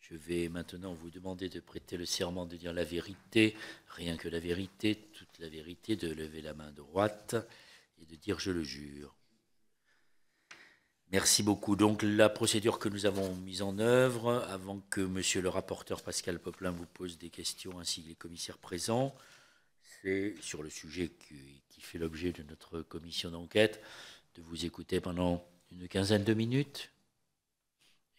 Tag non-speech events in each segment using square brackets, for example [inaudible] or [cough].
Je vais maintenant vous demander de prêter le serment de dire la vérité, rien que la vérité, toute la vérité, de lever la main droite et de dire je le jure. Merci beaucoup. Donc la procédure que nous avons mise en œuvre, avant que Monsieur le rapporteur Pascal Popelin vous pose des questions ainsi que les commissaires présents, c'est sur le sujet qui fait l'objet de notre commission d'enquête, de vous écouter pendant une quinzaine de minutes,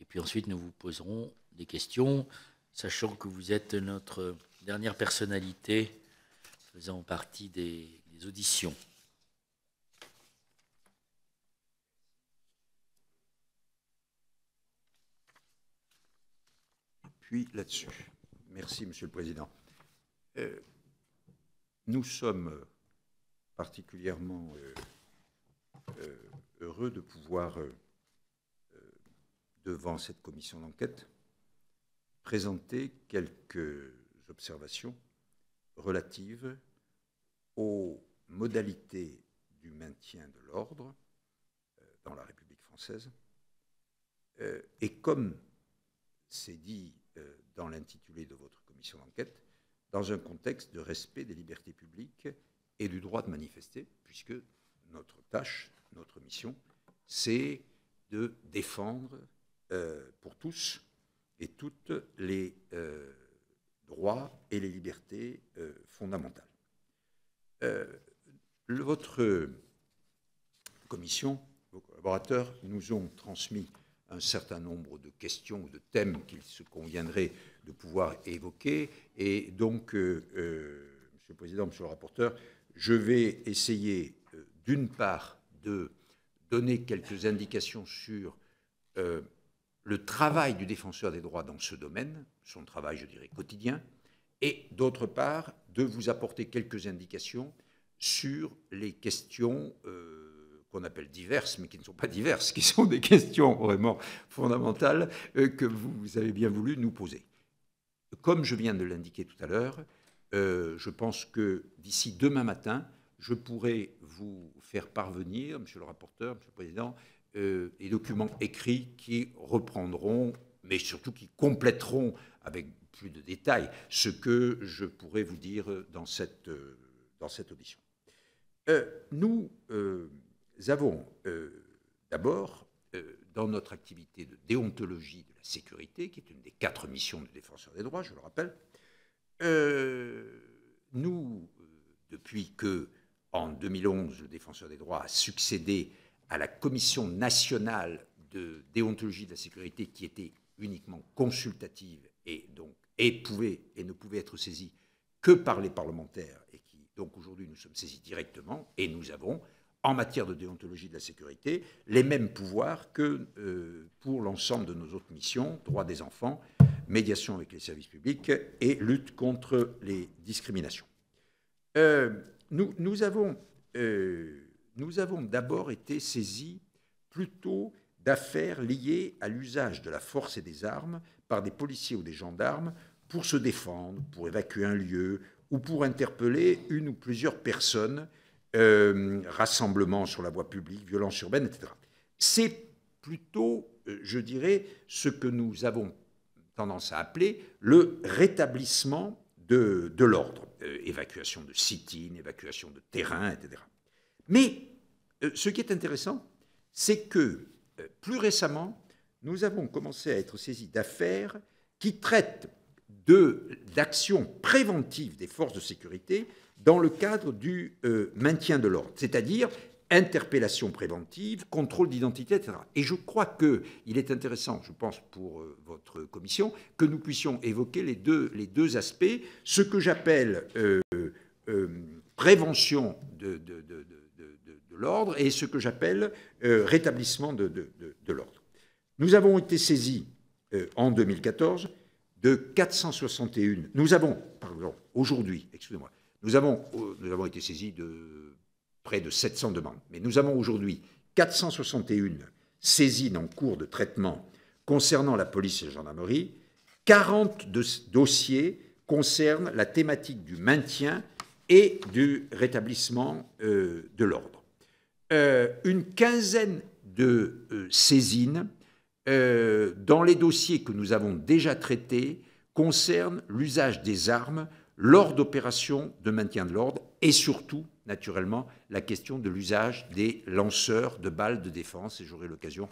et puis ensuite, nous vous poserons des questions, sachant que vous êtes notre dernière personnalité faisant partie des, auditions. Puis là-dessus. Merci, Monsieur le Président. Euh, nous sommes particulièrement euh, euh, heureux de pouvoir devant cette commission d'enquête, présenter quelques observations relatives aux modalités du maintien de l'ordre euh, dans la République française. Euh, et comme c'est dit euh, dans l'intitulé de votre commission d'enquête, dans un contexte de respect des libertés publiques et du droit de manifester, puisque notre tâche, notre mission, c'est de défendre euh, pour tous et toutes les euh, droits et les libertés euh, fondamentales. votre commission, vos collaborateurs, nous ont transmis un certain nombre de questions ou de thèmes qu'il se conviendrait de pouvoir évoquer. Et donc, euh, Monsieur le Président, Monsieur le rapporteur, je vais essayer d'une part de donner quelques indications sur le travail du défenseur des droits dans ce domaine, son travail, je dirais, quotidien, et d'autre part, de vous apporter quelques indications sur les questions euh, qu'on appelle diverses, mais qui ne sont pas diverses, qui sont des questions vraiment fondamentales euh, que vous, avez bien voulu nous poser. Comme je viens de l'indiquer tout à l'heure, euh, je pense que d'ici demain matin, je pourrai vous faire parvenir, Monsieur le rapporteur, Monsieur le Président, des euh, documents écrits qui reprendront, mais surtout qui compléteront avec plus de détails ce que je pourrais vous dire dans cette, euh, dans cette audition. Euh, nous avons d'abord, dans notre activité de déontologie de la sécurité, qui est une des quatre missions du défenseur des droits, je le rappelle, nous, depuis que en 2011, le défenseur des droits a succédé à la Commission nationale de déontologie de la sécurité qui était uniquement consultative et donc et et ne pouvait être saisie que par les parlementaires et qui donc aujourd'hui nous sommes saisis directement et nous avons en matière de déontologie de la sécurité les mêmes pouvoirs que euh, pour l'ensemble de nos autres missions droits des enfants médiation avec les services publics et lutte contre les discriminations. Euh, nous, nous, avons euh, nous avons d'abord été saisis plutôt d'affaires liées à l'usage de la force et des armes par des policiers ou des gendarmes pour se défendre, pour évacuer un lieu ou pour interpeller une ou plusieurs personnes, euh, rassemblement sur la voie publique, violence urbaine, etc. C'est plutôt, euh, je dirais, ce que nous avons tendance à appeler le rétablissement de, l'ordre. Euh, évacuation de sit évacuation de terrain, etc. Mais euh, ce qui est intéressant, c'est que euh, plus récemment, nous avons commencé à être saisis d'affaires qui traitent d'actions préventives des forces de sécurité dans le cadre du euh, maintien de l'ordre, c'est-à-dire interpellation préventive, contrôle d'identité, etc. Et je crois qu'il est intéressant, je pense, pour votre commission, que nous puissions évoquer les deux, les deux aspects, ce que j'appelle prévention de, de, l'ordre et ce que j'appelle euh, rétablissement de, l'ordre. Nous avons été saisis euh, en 2014 de 461. Nous avons, pardon, aujourd'hui, excusez-moi, nous avons, euh, nous avons été saisis de près de 700 demandes, mais nous avons aujourd'hui 461 saisines en cours de traitement concernant la police et la gendarmerie. 40 dossiers concernent la thématique du maintien et du rétablissement de l'ordre. Euh, une quinzaine de euh, saisines euh, dans les dossiers que nous avons déjà traités concernent l'usage des armes lors d'opérations de maintien de l'ordre et surtout, naturellement, la question de l'usage des lanceurs de balles de défense, et j'aurai l'occasion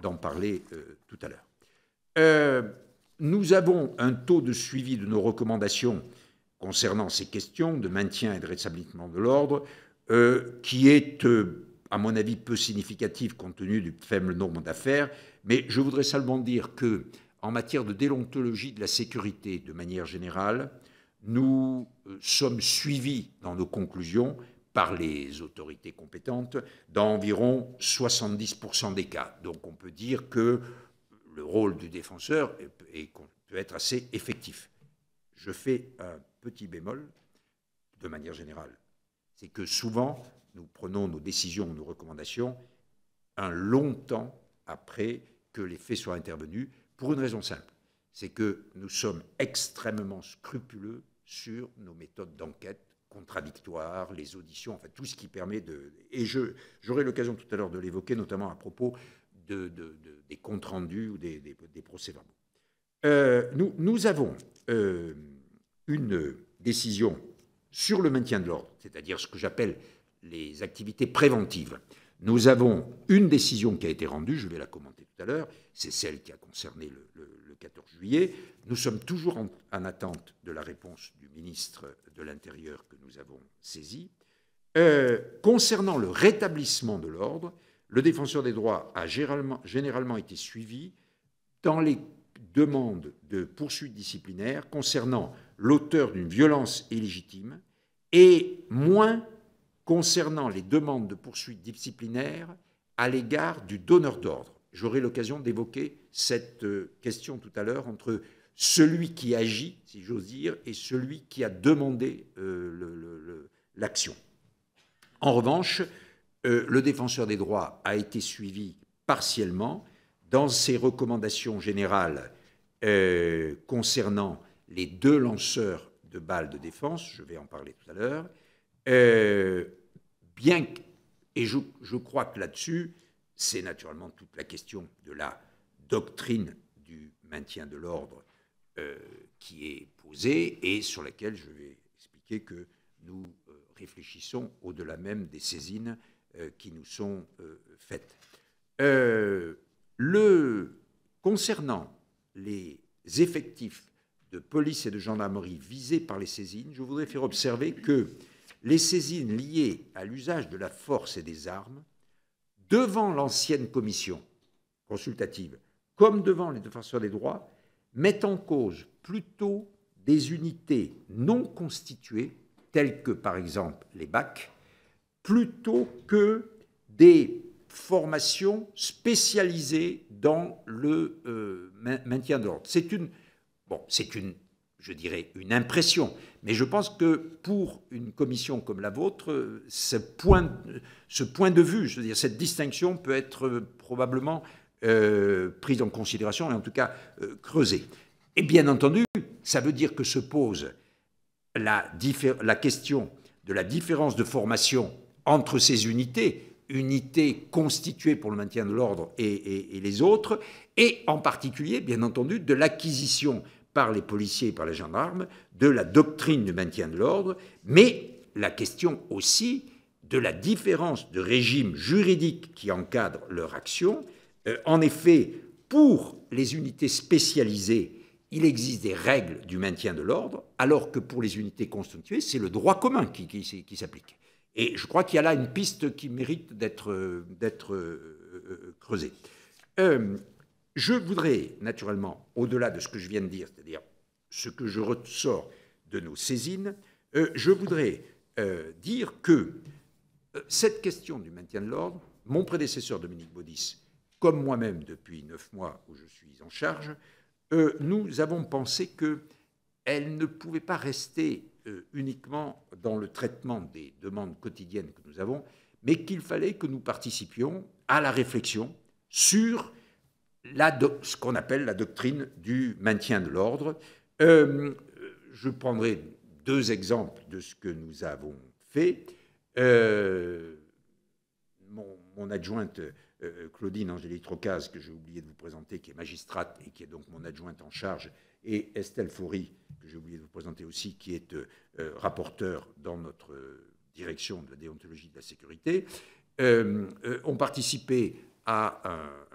d'en parler tout à l'heure. nous avons un taux de suivi de nos recommandations concernant ces questions de maintien et de rétablissement de l'ordre euh, qui est, euh, à mon avis, peu significative compte tenu du faible nombre d'affaires. Mais je voudrais seulement dire que, en matière de déontologie de la sécurité, de manière générale, nous euh, sommes suivis dans nos conclusions par les autorités compétentes dans environ 70% des cas. Donc on peut dire que le rôle du défenseur peut être assez effectif. Je fais un petit bémol, de manière générale, c'est que souvent, nous prenons nos décisions, nos recommandations, un long temps après que les faits soient intervenus, pour une raison simple, c'est que nous sommes extrêmement scrupuleux sur nos méthodes d'enquête contradictoires, les auditions, enfin tout ce qui permet de... Et je, j'aurai l'occasion tout à l'heure de l'évoquer, notamment à propos de, des comptes rendus ou des, des, euh, nous, nous, avons euh, une décision sur le maintien de l'ordre, c'est-à-dire ce que j'appelle les activités préventives. Nous avons une décision qui a été rendue, je vais la commenter tout à l'heure, c'est celle qui a concerné le, 14 juillet. Nous sommes toujours en, attente de la réponse du ministre de l'Intérieur que nous avons saisi. Euh, concernant le rétablissement de l'ordre, le défenseur des droits a généralement été suivi dans les demandes de poursuites disciplinaires concernant l'auteur d'une violence illégitime et moins concernant les demandes de poursuite disciplinaire à l'égard du donneur d'ordre. J'aurai l'occasion d'évoquer cette euh, question tout à l'heure entre celui qui agit, si j'ose dire, et celui qui a demandé euh, l'action. En revanche, euh, le défenseur des droits a été suivi partiellement dans ses recommandations générales concernant les deux lanceurs de balles de défense, je vais en parler tout à l'heure, euh, bien et je, crois que là-dessus, c'est naturellement toute la question de la doctrine du maintien de l'ordre euh, qui est posée et sur laquelle je vais expliquer que nous euh, réfléchissons au-delà même des saisines qui nous sont faites. concernant les effectifs de police et de gendarmerie visées par les saisines, je voudrais faire observer que les saisines liées à l'usage de la force et des armes, devant l'ancienne commission consultative, comme devant les défenseurs des droits, mettent en cause plutôt des unités non constituées, telles que par exemple les BAC, plutôt que des formations spécialisées dans le euh, maintien de l'ordre. C'est une, Bon, c'est une, je dirais, une impression, mais je pense que pour une commission comme la vôtre, ce point, de vue, je veux dire, cette distinction peut être euh, probablement euh, prise en considération et en tout cas euh, creusée. Et bien entendu, ça veut dire que se pose la question de la différence de formation entre ces unités Unités constituées pour le maintien de l'ordre et, les autres, et en particulier, bien entendu, de l'acquisition par les policiers et par les gendarmes de la doctrine du maintien de l'ordre, mais la question aussi de la différence de régime juridique qui encadre leur action. Euh, en effet, pour les unités spécialisées, il existe des règles du maintien de l'ordre, alors que pour les unités constituées, c'est le droit commun qui s'applique. Et je crois qu'il y a là une piste qui mérite d'être euh, euh, euh, creusée. je voudrais, naturellement, au-delà de ce que je viens de dire, c'est-à-dire ce que je ressors de nos saisines, je voudrais dire que cette question du maintien de l'ordre, mon prédécesseur Dominique Baudis, comme moi-même depuis neuf mois où je suis en charge, nous avons pensé qu'elle ne pouvait pas rester euh, uniquement dans le traitement des demandes quotidiennes que nous avons, mais qu'il fallait que nous participions à la réflexion sur la ce qu'on appelle la doctrine du maintien de l'ordre. Euh, je prendrai deux exemples de ce que nous avons fait. Euh, mon, mon, adjointe Claudine Angélique Trocaz, que j'ai oublié de vous présenter, qui est magistrate et qui est donc mon adjointe en charge et Estelle Foury, que j'ai oublié de vous présenter aussi, qui est euh, euh, rapporteur dans notre euh, direction de la déontologie de la sécurité, ont participé à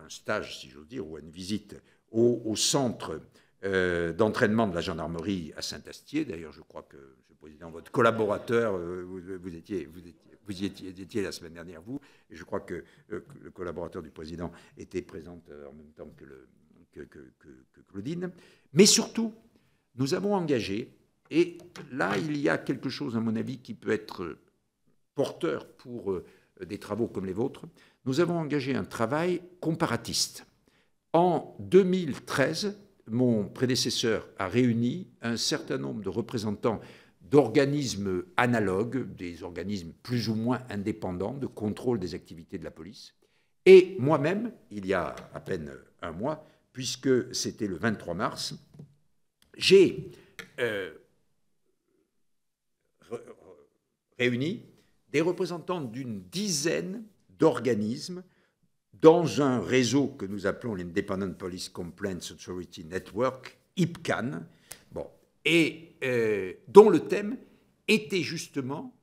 un, stage, si j'ose dire, ou à une visite au, centre d'entraînement de la gendarmerie à Saint-Astier. D'ailleurs, je crois que, M. le Président, votre collaborateur, vous, étiez, y étiez, la semaine dernière, vous, et je crois que le collaborateur du Président était présent en même temps que le, que, Claudine. Mais surtout, nous avons engagé, et là il y a quelque chose à mon avis qui peut être porteur pour euh, des travaux comme les vôtres, nous avons engagé un travail comparatiste. En 2013, mon prédécesseur a réuni un certain nombre de représentants d'organismes analogues, des organismes plus ou moins indépendants de contrôle des activités de la police. Et moi-même, il y a à peine un mois, puisque c'était le 23 mars, j'ai euh, réuni des représentants d'une dizaine d'organismes dans un réseau que nous appelons l'Independent Police Complaints Authority Network, IPCAN, bon, et euh, dont le thème était justement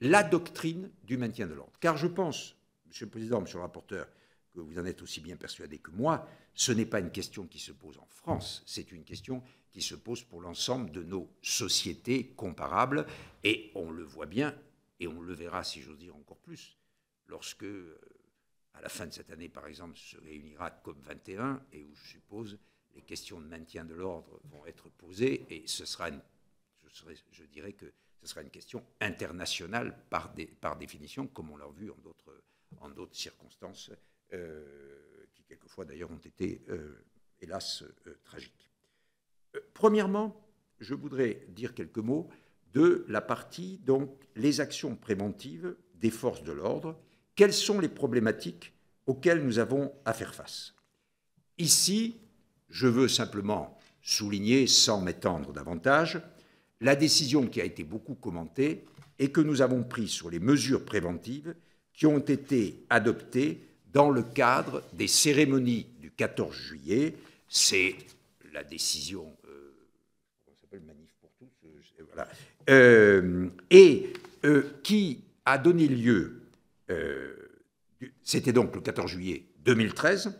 la doctrine du maintien de l'ordre. Car je pense, Monsieur le Président, Monsieur le rapporteur, que vous en êtes aussi bien persuadé que moi, ce n'est pas une question qui se pose en France, c'est une question qui se pose pour l'ensemble de nos sociétés comparables, et on le voit bien, et on le verra, si j'ose dire, encore plus, lorsque, euh, à la fin de cette année, par exemple, se réunira COP21, et où je suppose les questions de maintien de l'ordre vont être posées, et ce sera, une, je, dirais que ce sera une question internationale par, définition, comme on l'a vu en d'autres circonstances. Euh, quelquefois d'ailleurs ont été, euh, hélas, euh, tragiques. Euh, premièrement, je voudrais dire quelques mots de la partie, donc, les actions préventives des forces de l'ordre. Quelles sont les problématiques auxquelles nous avons à faire face Ici, je veux simplement souligner, sans m'étendre davantage, la décision qui a été beaucoup commentée et que nous avons prise sur les mesures préventives qui ont été adoptées dans le cadre des cérémonies du 14 juillet. C'est la décision. Euh, s'appelle Manif pour tous euh, euh, Et qui a donné lieu. C'était donc le 14 juillet 2013.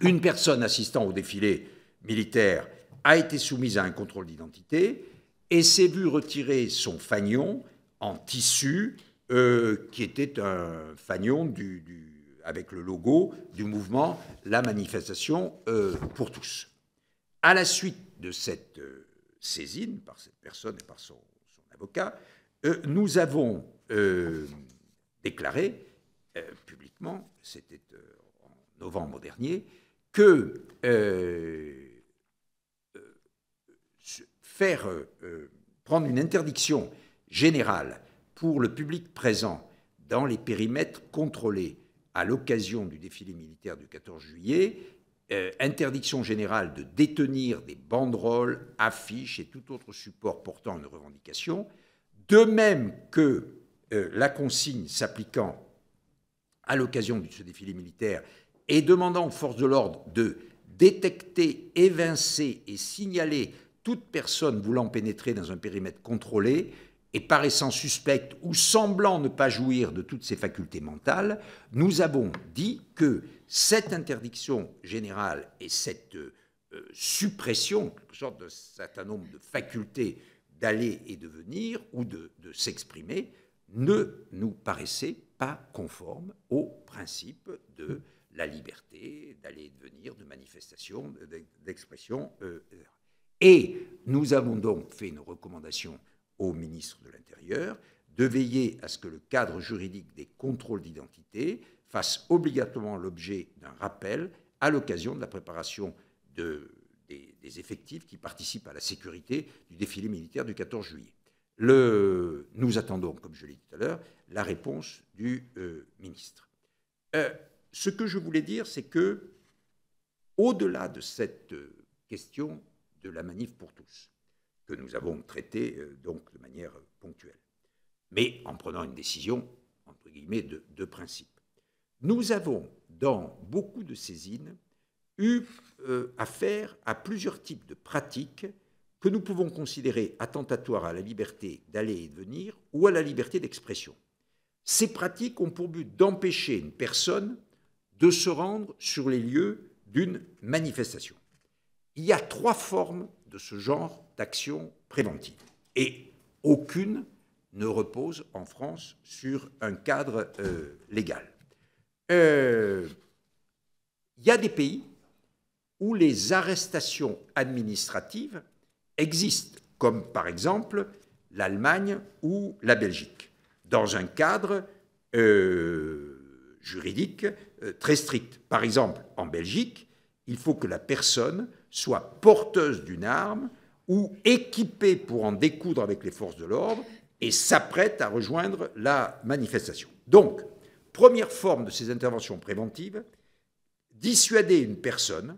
Une personne assistant au défilé militaire a été soumise à un contrôle d'identité et s'est vue retirer son fagnon en tissu, qui était un fagnon du avec le logo du mouvement La manifestation euh, pour tous. À la suite de cette euh, saisine par cette personne et par son, avocat, euh, nous avons déclaré publiquement, c'était en novembre dernier, que faire prendre une interdiction générale pour le public présent dans les périmètres contrôlés à l'occasion du défilé militaire du 14 juillet, euh, interdiction générale de détenir des banderoles, affiches et tout autre support portant une revendication, de même que euh, la consigne s'appliquant à l'occasion de ce défilé militaire et demandant aux forces de l'ordre de détecter, évincer et signaler toute personne voulant pénétrer dans un périmètre contrôlé et paraissant suspecte ou semblant ne pas jouir de toutes ses facultés mentales, nous avons dit que cette interdiction générale et cette euh, suppression, quelque sorte d'un certain nombre de facultés d'aller et de venir ou de, s'exprimer, ne nous paraissait pas conforme au principe de la liberté d'aller et de venir, de manifestation, d'expression. Euh, et nous avons donc fait une recommandation au ministre de l'Intérieur de veiller à ce que le cadre juridique des contrôles d'identité fasse obligatoirement l'objet d'un rappel à l'occasion de la préparation des, effectifs qui participent à la sécurité du défilé militaire du 14 juillet. nous attendons, comme je l'ai dit tout à l'heure, la réponse du euh, ministre. Euh, ce que je voulais dire, c'est que, au-delà de cette euh, question de la manif pour tous, que nous avons traitées euh, donc de manière euh, ponctuelle, mais en prenant une décision entre guillemets de, principe. Nous avons dans beaucoup de saisines eu euh, affaire à plusieurs types de pratiques que nous pouvons considérer attentatoires à la liberté d'aller et de venir ou à la liberté d'expression. Ces pratiques ont pour but d'empêcher une personne de se rendre sur les lieux d'une manifestation. Il y a trois formes de ce genre d'action préventive. Et aucune ne repose en France sur un cadre euh, légal. Il euh, y a des pays où les arrestations administratives existent, comme par exemple l'Allemagne ou la Belgique, dans un cadre euh, juridique très strict. Par exemple, en Belgique, il faut que la personne soit porteuse d'une arme ou équipés pour en découdre avec les forces de l'ordre et s'apprêtent à rejoindre la manifestation. Donc, première forme de ces interventions préventives, dissuader une personne,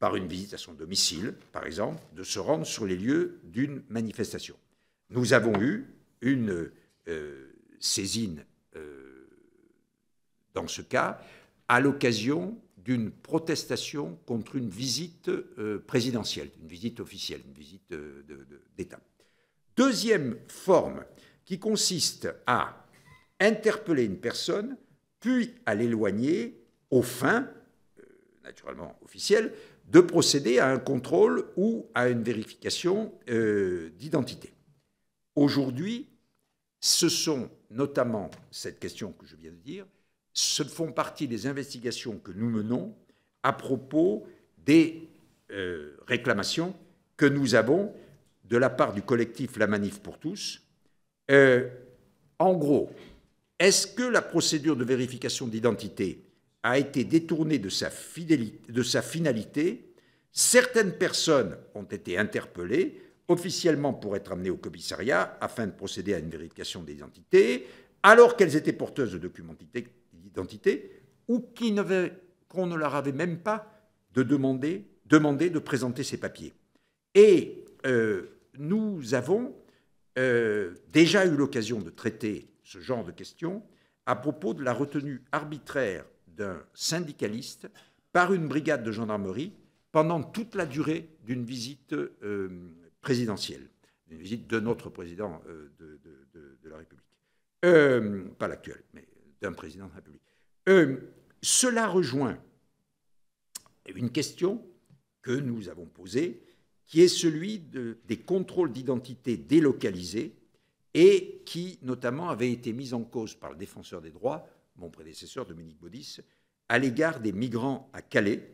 par une visite à son domicile, par exemple, de se rendre sur les lieux d'une manifestation. Nous avons eu une euh, saisine euh, dans ce cas à l'occasion d'une protestation contre une visite euh, présidentielle, une visite officielle, une visite euh, d'État. Deuxième forme qui consiste à interpeller une personne, puis à l'éloigner aux fins, euh, naturellement officielles, de procéder à un contrôle ou à une vérification d'identité. Aujourd'hui, ce sont notamment cette question que je viens de dire, ce font partie des investigations que nous menons à propos des euh, réclamations que nous avons de la part du collectif La Manif pour tous. Euh, en gros, est-ce que la procédure de vérification d'identité a été détournée de sa, de sa finalité Certaines personnes ont été interpellées officiellement pour être amenées au commissariat afin de procéder à une vérification d'identité, alors qu'elles étaient porteuses de documents ou qu'on ne leur avait même pas de demander, demander de présenter ses papiers. Et euh, nous avons euh, déjà eu l'occasion de traiter ce genre de questions à propos de la retenue arbitraire d'un syndicaliste par une brigade de gendarmerie pendant toute la durée d'une visite euh, présidentielle, d'une visite de notre président de, la République. pas l'actuel, mais d'un président de la République. Euh, cela rejoint une question que nous avons posée, qui est celui des contrôles d'identité délocalisés et qui notamment avait été mise en cause par le défenseur des droits, mon prédécesseur Dominique Baudis, à l'égard des migrants à Calais,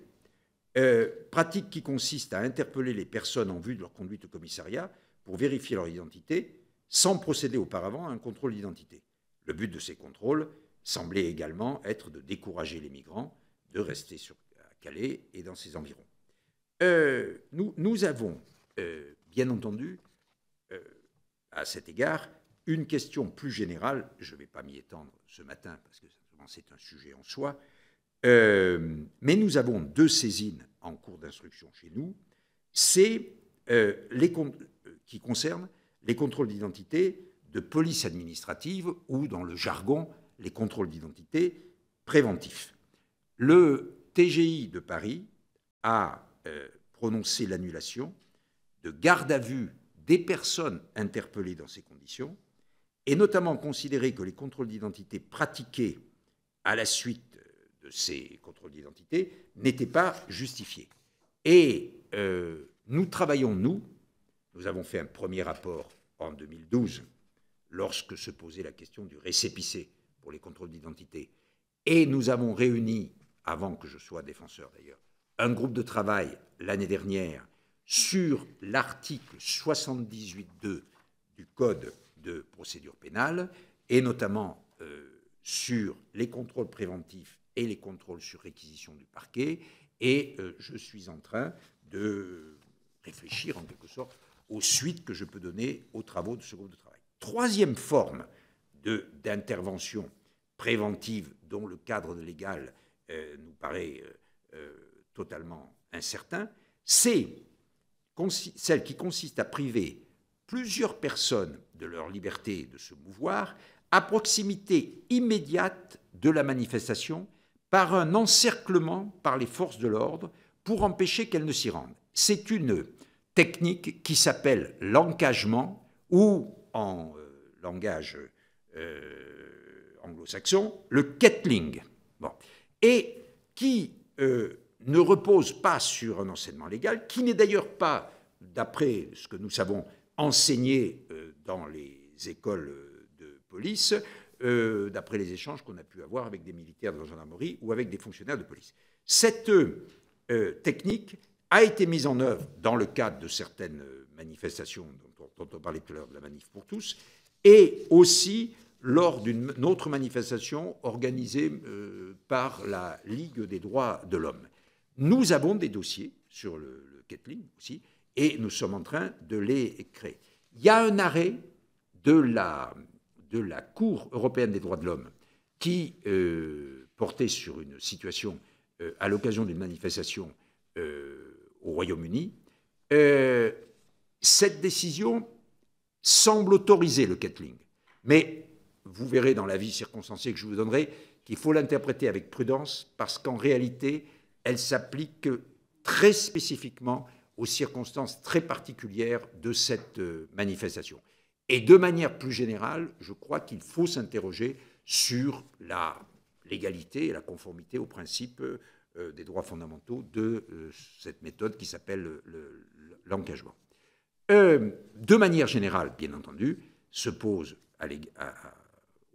euh, pratique qui consiste à interpeller les personnes en vue de leur conduite au commissariat pour vérifier leur identité sans procéder auparavant à un contrôle d'identité. Le but de ces contrôles semblait également être de décourager les migrants de rester sur, à Calais et dans ses environs. Euh, nous, avons, euh, bien entendu, euh, à cet égard, une question plus générale, je ne vais pas m'y étendre ce matin parce que c'est un sujet en soi, mais nous avons deux saisines en cours d'instruction chez nous, c'est les qui concernent les contrôles d'identité de police administrative ou dans le jargon les contrôles d'identité préventifs. Le TGI de Paris a euh, prononcé l'annulation de garde à vue des personnes interpellées dans ces conditions, et notamment considéré que les contrôles d'identité pratiqués à la suite de ces contrôles d'identité n'étaient pas justifiés. Et euh, nous travaillons, nous, nous avons fait un premier rapport en 2012 lorsque se posait la question du récépissé les contrôles d'identité, et nous avons réuni, avant que je sois défenseur d'ailleurs, un groupe de travail l'année dernière sur l'article 78.2 du Code de procédure pénale, et notamment euh, sur les contrôles préventifs et les contrôles sur réquisition du parquet. Et euh, je suis en train de réfléchir en quelque sorte aux suites que je peux donner aux travaux de ce groupe de travail. Troisième forme d'intervention préventive dont le cadre légal euh, nous paraît euh, euh, totalement incertain, c'est celle qui consiste à priver plusieurs personnes de leur liberté de se mouvoir à proximité immédiate de la manifestation par un encerclement par les forces de l'ordre pour empêcher qu'elles ne s'y rendent. C'est une technique qui s'appelle l'encagement ou en langage anglo-saxon, le Kettling, et qui euh, ne repose pas sur un enseignement légal, qui n'est d'ailleurs pas, d'après ce que nous savons, enseigné euh, dans les écoles de police, euh, d'après les échanges qu'on a pu avoir avec des militaires de la gendarmerie ou avec des fonctionnaires de police. Cette technique a été mise en œuvre dans le cadre de certaines manifestations dont, dont on parlait tout à l'heure de la manif pour tous, et aussi lors d'une autre manifestation organisée euh, par la Ligue des droits de l'homme. Nous avons des dossiers sur le, Kettling aussi, et nous sommes en train de les créer. Il y a un arrêt de la, de la Cour européenne des droits de l'homme qui euh, portait sur une situation euh, à l'occasion d'une manifestation au Royaume-Uni. cette décision semble autoriser le Ketling. Mais vous verrez dans l'avis circonstancié que je vous donnerai qu'il faut l'interpréter avec prudence parce qu'en réalité, elle s'applique très spécifiquement aux circonstances très particulières de cette euh, manifestation. Et de manière plus générale, je crois qu'il faut s'interroger sur la l'égalité et la conformité aux principes euh, des droits fondamentaux de euh, cette méthode qui s'appelle l'engagement. de manière générale, bien entendu, se pose à, à,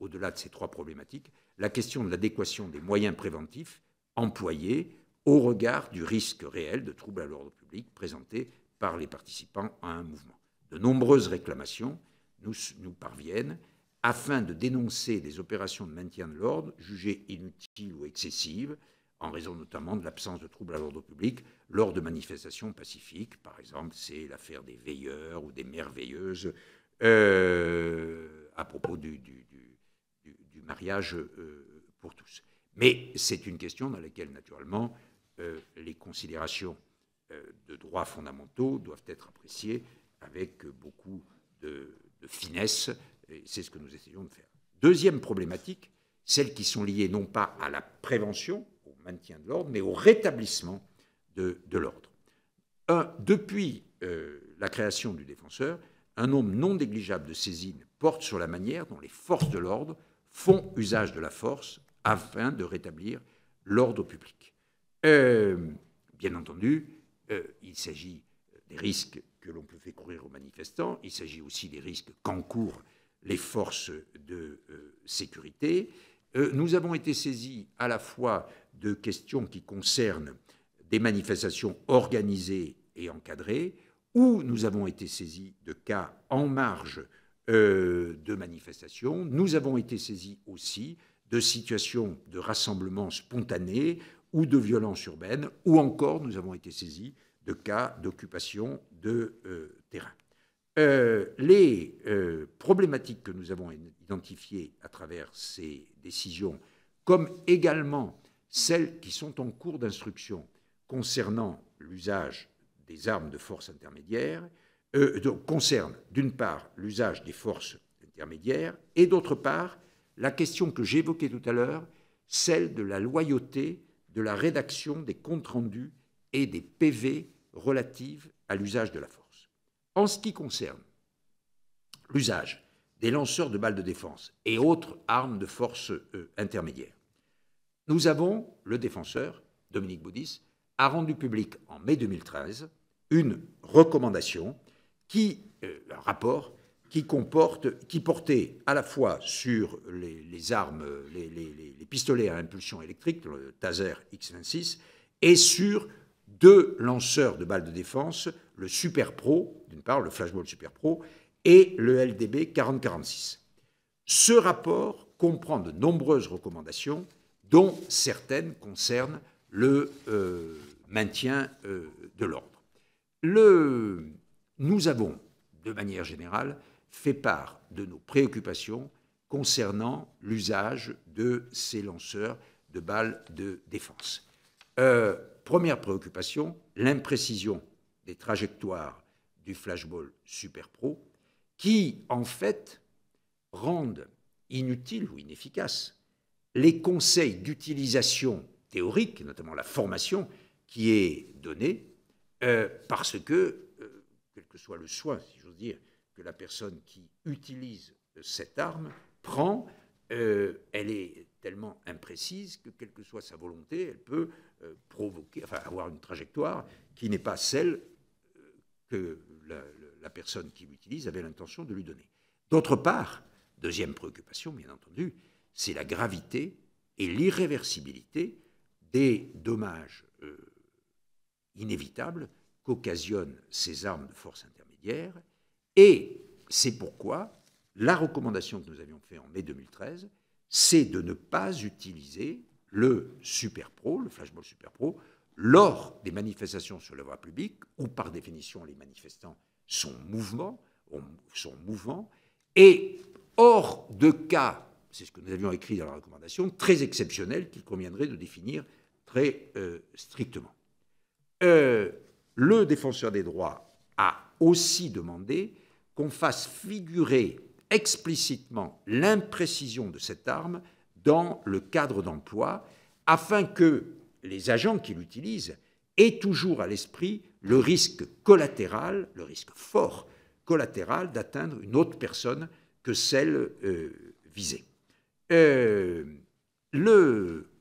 au-delà de ces trois problématiques, la question de l'adéquation des moyens préventifs employés au regard du risque réel de troubles à l'ordre public présenté par les participants à un mouvement. De nombreuses réclamations nous, nous parviennent afin de dénoncer des opérations de maintien de l'ordre jugées inutiles ou excessives, en raison notamment de l'absence de troubles à l'ordre public lors de manifestations pacifiques. Par exemple, c'est l'affaire des veilleurs ou des merveilleuses euh, à propos du, mariage euh, pour tous. Mais c'est une question dans laquelle, naturellement, euh, les considérations euh, de droits fondamentaux doivent être appréciées avec beaucoup de, finesse, et c'est ce que nous essayons de faire. Deuxième problématique, celles qui sont liées non pas à la prévention, au maintien de l'ordre, mais au rétablissement de, l'ordre. Depuis la création du défenseur, un nombre non négligeable de saisines porte sur la manière dont les forces de l'ordre font usage de la force afin de rétablir l'ordre public. Euh, bien entendu, euh, il s'agit des risques que l'on peut faire courir aux manifestants, il s'agit aussi des risques qu'encourent les forces de euh, sécurité. nous avons été saisis à la fois de questions qui concernent des manifestations organisées et encadrées, ou nous avons été saisis de cas en marge euh, de manifestations. Nous avons été saisis aussi de situations de rassemblements spontanés ou de violences urbaines, ou encore nous avons été saisis de cas d'occupation de euh, terrain. Euh, les problématiques que nous avons identifiées à travers ces décisions, comme également celles qui sont en cours d'instruction concernant l'usage des armes de force intermédiaire, euh, concerne d'une part l'usage des forces intermédiaires et d'autre part la question que j'évoquais tout à l'heure, celle de la loyauté de la rédaction des comptes rendus et des PV relatives à l'usage de la force. En ce qui concerne l'usage des lanceurs de balles de défense et autres armes de force euh, intermédiaires, nous avons, le défenseur, Dominique Boudis, a rendu public en mai 2013 une recommandation qui, euh, un rapport qui, comporte, qui portait à la fois sur les, armes, les, pistolets à impulsion électrique, le Taser X-26, et sur deux lanceurs de balles de défense, le Super Pro, d'une part, le Flashball Super Pro, et le LDB 4046. Ce rapport comprend de nombreuses recommandations, dont certaines concernent le euh, maintien euh, de l'ordre. Le nous avons, de manière générale, fait part de nos préoccupations concernant l'usage de ces lanceurs de balles de défense. Euh, première préoccupation, l'imprécision des trajectoires du flashball Super Pro, qui en fait rendent inutiles ou inefficaces les conseils d'utilisation théorique, notamment la formation qui est donnée, euh, parce que quel que soit le soin, si j'ose dire, que la personne qui utilise euh, cette arme prend, euh, elle est tellement imprécise que, quelle que soit sa volonté, elle peut euh, provoquer, enfin, avoir une trajectoire qui n'est pas celle que la, personne qui l'utilise avait l'intention de lui donner. D'autre part, deuxième préoccupation, bien entendu, c'est la gravité et l'irréversibilité des dommages inévitables qu'occasionnent ces armes de force intermédiaire. Et c'est pourquoi la recommandation que nous avions faite en mai 2013, c'est de ne pas utiliser le Super Pro, le Flashball Super Pro, lors des manifestations sur la voie publique, où par définition les manifestants sont mouvement, sont mouvants, et hors de cas, c'est ce que nous avions écrit dans la recommandation, très exceptionnel, qu'il conviendrait de définir très euh, strictement. Euh, le défenseur des droits a aussi demandé qu'on fasse figurer explicitement l'imprécision de cette arme dans le cadre d'emploi, afin que les agents qui l'utilisent aient toujours à l'esprit le risque collatéral, le risque fort collatéral d'atteindre une autre personne que celle euh, visée. Euh,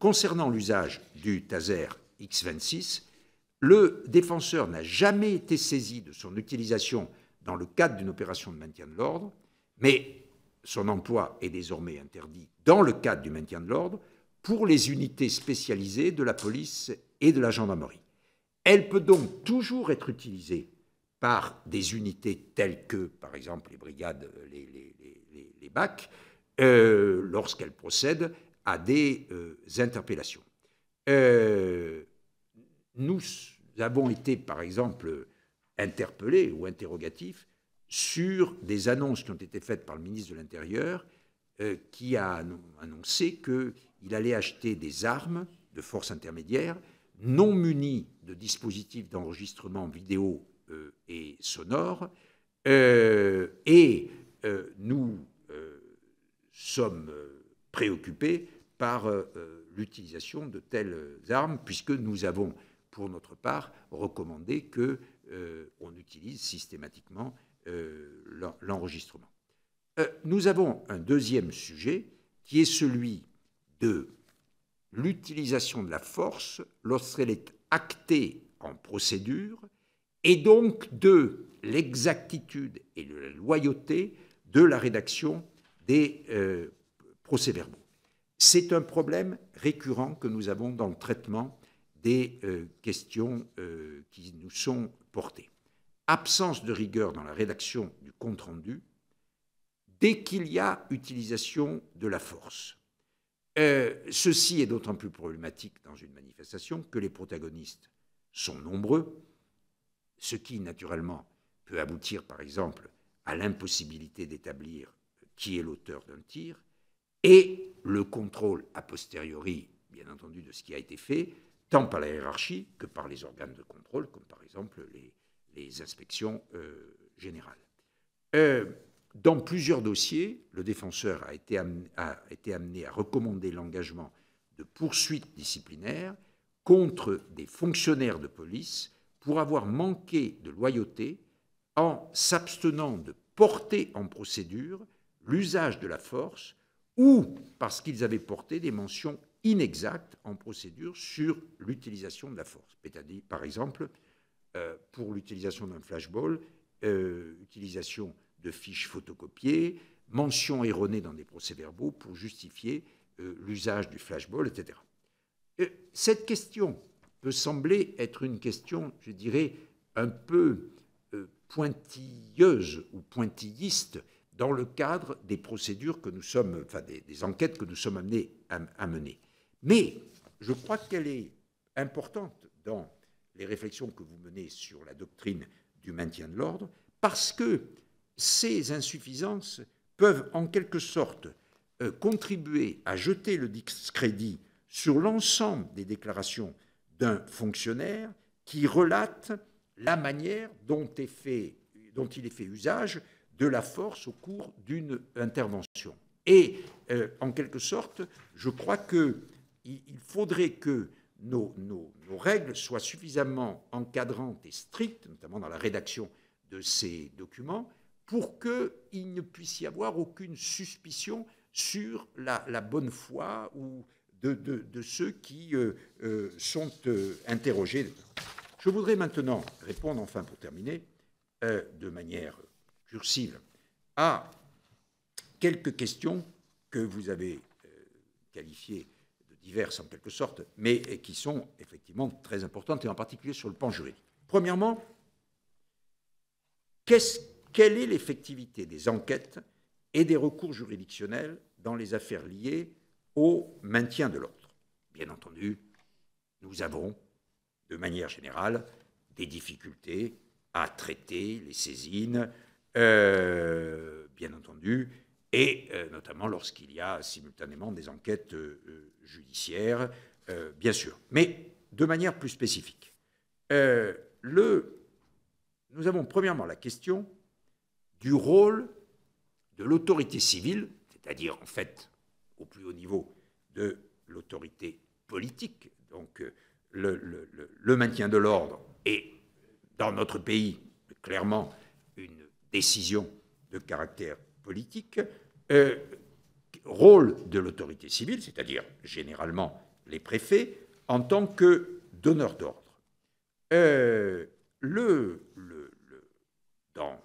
concernant l'usage du taser X26, le défenseur n'a jamais été saisi de son utilisation dans le cadre d'une opération de maintien de l'ordre, mais son emploi est désormais interdit dans le cadre du maintien de l'ordre pour les unités spécialisées de la police et de la gendarmerie. Elle peut donc toujours être utilisée par des unités telles que, par exemple, les brigades, les, les, BAC, euh, lorsqu'elles procèdent à des euh, interpellations. Euh, nous nous avons été, par exemple, interpellés ou interrogatifs sur des annonces qui ont été faites par le ministre de l'Intérieur, euh, qui a annoncé qu'il allait acheter des armes de force intermédiaire non munies de dispositifs d'enregistrement vidéo euh, et sonore. Euh, et nous sommes préoccupés par l'utilisation de telles armes, puisque nous avons pour notre part, recommander qu'on euh, utilise systématiquement euh, l'enregistrement. Euh, nous avons un deuxième sujet qui est celui de l'utilisation de la force lorsqu'elle est actée en procédure et donc de l'exactitude et de la loyauté de la rédaction des procès-verbaux. C'est un problème récurrent que nous avons dans le traitement des euh, questions euh, qui nous sont portées. Absence de rigueur dans la rédaction du compte-rendu dès qu'il y a utilisation de la force. Euh, ceci est d'autant plus problématique dans une manifestation que les protagonistes sont nombreux, ce qui naturellement peut aboutir par exemple à l'impossibilité d'établir qui est l'auteur d'un tir, et le contrôle a posteriori, bien entendu, de ce qui a été fait, tant par la hiérarchie que par les organes de contrôle, comme par exemple les, inspections euh, générales. Euh, dans plusieurs dossiers, le défenseur a été amené, a été amené à recommander l'engagement de poursuites disciplinaires contre des fonctionnaires de police pour avoir manqué de loyauté en s'abstenant de porter en procédure l'usage de la force ou parce qu'ils avaient porté des mentions inexactes en procédure sur l'utilisation de la force. C'est-à-dire, par exemple, euh, pour l'utilisation d'un flashball, euh, utilisation de fiches photocopiées, mention erronée dans des procès-verbaux pour justifier euh, l'usage du flashball, etc. cette question peut sembler être une question, je dirais, un peu pointilleuse ou pointilliste dans le cadre des procédures que nous sommes, enfin des, enquêtes que nous sommes amenés à mener. Mais je crois qu'elle est importante dans les réflexions que vous menez sur la doctrine du maintien de l'ordre, parce que ces insuffisances peuvent en quelque sorte euh, contribuer à jeter le discrédit sur l'ensemble des déclarations d'un fonctionnaire qui relate la manière dont, il est fait usage de la force au cours d'une intervention. Et euh, en quelque sorte, je crois que il, faudrait que nos, règles soient suffisamment encadrantes et strictes, notamment dans la rédaction de ces documents, pour qu'il ne puisse y avoir aucune suspicion sur la, bonne foi de, ceux qui euh, euh, sont euh, interrogés. Je voudrais maintenant répondre, enfin pour terminer, de manière cursive à quelques questions que vous avez qualifiées diverses en quelque sorte, mais qui sont effectivement très importantes, et en particulier sur le plan juridique. Premièrement, quelle est l'effectivité des enquêtes et des recours juridictionnels dans les affaires liées au maintien de l'ordre Bien entendu, nous avons, de manière générale, des difficultés à traiter les saisines, euh, bien entendu, et euh, notamment lorsqu'il y a simultanément des enquêtes euh, euh, judiciaires, bien sûr. Mais de manière plus spécifique, le, nous avons premièrement la question du rôle de l'autorité civile, c'est-à-dire en fait au plus haut niveau de l'autorité politique, donc le, maintien de l'ordre est dans notre pays clairement une décision de caractère politique, euh, rôle de l'autorité civile, c'est-à-dire généralement les préfets, en tant que donneurs d'ordre. Euh, le, dans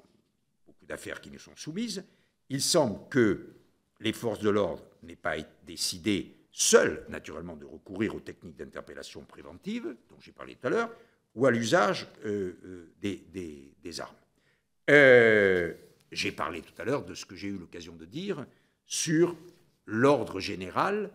beaucoup d'affaires qui nous sont soumises, il semble que les forces de l'ordre n'aient pas décidé seules, naturellement, de recourir aux techniques d'interpellation préventive, dont j'ai parlé tout à l'heure, ou à l'usage euh, des, des, des, armes. J'ai parlé tout à l'heure de ce que j'ai eu l'occasion de dire sur l'ordre général,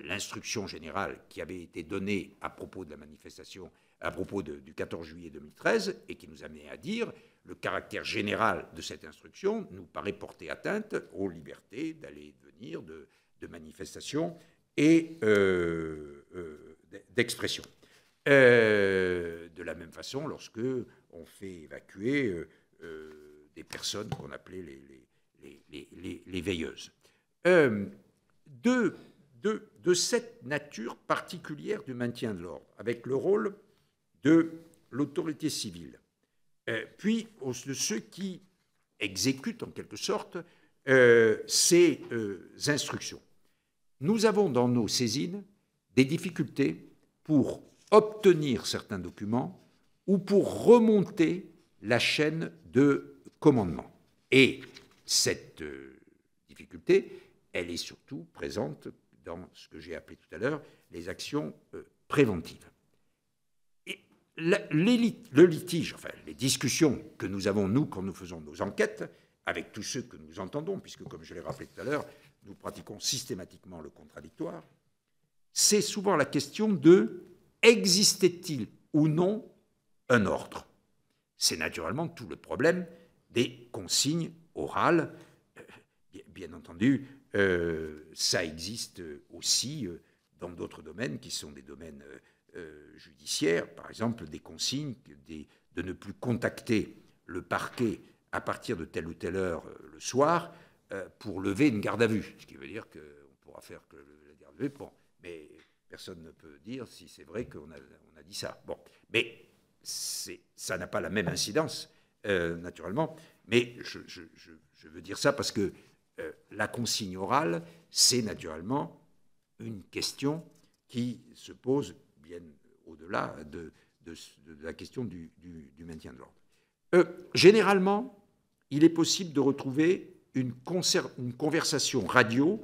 l'instruction générale qui avait été donnée à propos de la manifestation, à propos du 14 juillet 2013, et qui nous amenait à dire le caractère général de cette instruction nous paraît porter atteinte aux libertés d'aller et de venir, de, de manifestation et euh, euh, d'expression. Euh, de la même façon, lorsque on fait évacuer des personnes qu'on appelait les, veilleuses. Euh, de, de, cette nature particulière du maintien de l'ordre, avec le rôle de l'autorité civile, euh, puis de ceux qui exécutent en quelque sorte euh, ces instructions. Nous avons dans nos saisines des difficultés pour obtenir certains documents ou pour remonter la chaîne de commandement. Et cette euh, difficulté, elle est surtout présente dans ce que j'ai appelé tout à l'heure les actions euh, préventives. Et le litige, enfin les discussions que nous avons, nous, quand nous faisons nos enquêtes, avec tous ceux que nous entendons, puisque comme je l'ai rappelé tout à l'heure, nous pratiquons systématiquement le contradictoire, c'est souvent la question de existait-il ou non un ordre C'est naturellement tout le problème des consignes orales. Euh, bien entendu, euh, ça existe aussi euh, dans d'autres domaines qui sont des domaines judiciaires, par exemple des consignes de ne plus contacter le parquet à partir de telle ou telle heure le soir pour lever une garde à vue, ce qui veut dire qu'on pourra faire que la garde à vue. mais personne ne peut dire si c'est vrai qu'on a, on a, dit ça. Bon, mais ça n'a pas la même incidence euh, naturellement. Mais je, veux dire ça parce que euh, la consigne orale, c'est naturellement une question qui se pose bien au-delà de, la question du, maintien de l'ordre. Euh, généralement, il est possible de retrouver une, conversation radio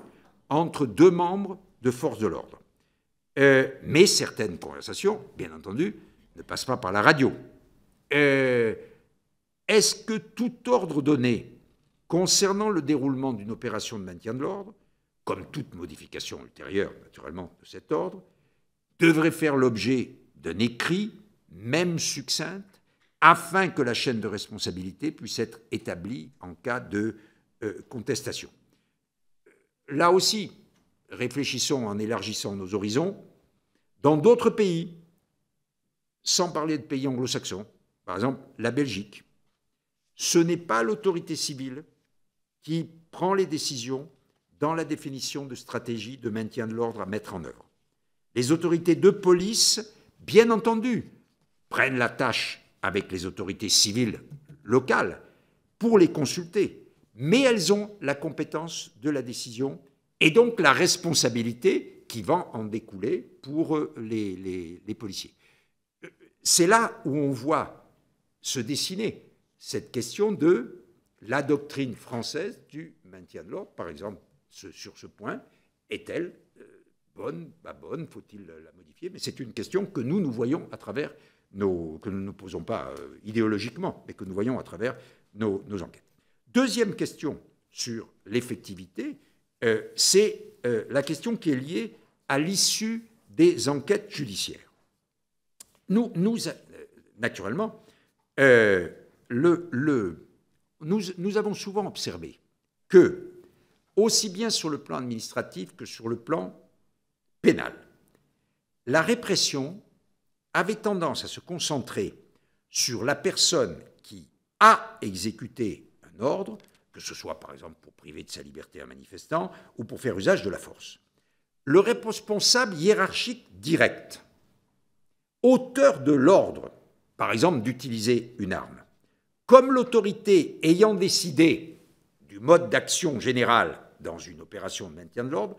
entre deux membres de force de l'ordre. mais certaines conversations, bien entendu, ne passent pas par la radio. Euh, est-ce que tout ordre donné concernant le déroulement d'une opération de maintien de l'ordre, comme toute modification ultérieure naturellement de cet ordre, devrait faire l'objet d'un écrit, même succinct, afin que la chaîne de responsabilité puisse être établie en cas de euh, contestation. Là aussi, réfléchissons en élargissant nos horizons. Dans d'autres pays, sans parler de pays anglo-saxons, par exemple la Belgique, ce n'est pas l'autorité civile qui prend les décisions dans la définition de stratégie de maintien de l'ordre à mettre en œuvre. Les autorités de police, bien entendu, prennent la tâche avec les autorités civiles locales pour les consulter, mais elles ont la compétence de la décision et donc la responsabilité qui va en découler pour euh, les, les policiers. Euh, c'est là où on voit se dessiner cette question de la doctrine française du maintien de l'ordre, par exemple, sur ce point, est-elle euh, bonne, pas bonne, faut-il la modifier Mais c'est une question que nous, nous voyons à travers nos, que nous ne posons pas euh, idéologiquement, mais que nous voyons à travers nos, enquêtes. Deuxième question sur l'effectivité, euh, c'est la question qui est liée à l'issue des enquêtes judiciaires. Nous, nous naturellement, nous avons souvent observé que, aussi bien sur le plan administratif que sur le plan pénal, la répression avait tendance à se concentrer sur la personne qui a exécuté un ordre, que ce soit par exemple pour priver de sa liberté un manifestant ou pour faire usage de la force. Le responsable hiérarchique direct, auteur de l'ordre, par exemple d'utiliser une arme, comme l'autorité ayant décidé du mode d'action général dans une opération de maintien de l'ordre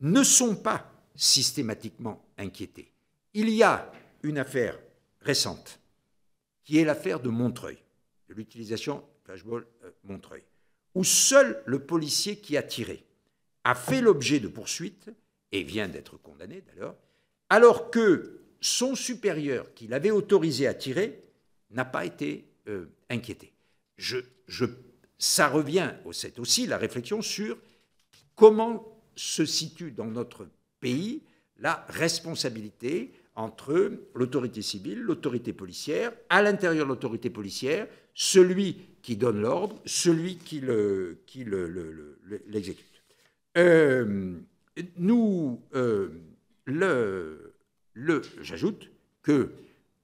ne sont pas systématiquement inquiétés. Il y a une affaire récente qui est l'affaire de Montreuil, de l'utilisation flashball euh, Montreuil, où seul le policier qui a tiré a fait l'objet de poursuites et vient d'être condamné d'ailleurs, alors que son supérieur qui l'avait autorisé à tirer n'a pas été euh, inquiété. ça revient, aussi aussi la réflexion sur comment se situe dans notre pays la responsabilité entre l'autorité civile, l'autorité policière, à l'intérieur de l'autorité policière, celui qui donne l'ordre, celui qui l'exécute. Euh, nous, euh, le, j'ajoute que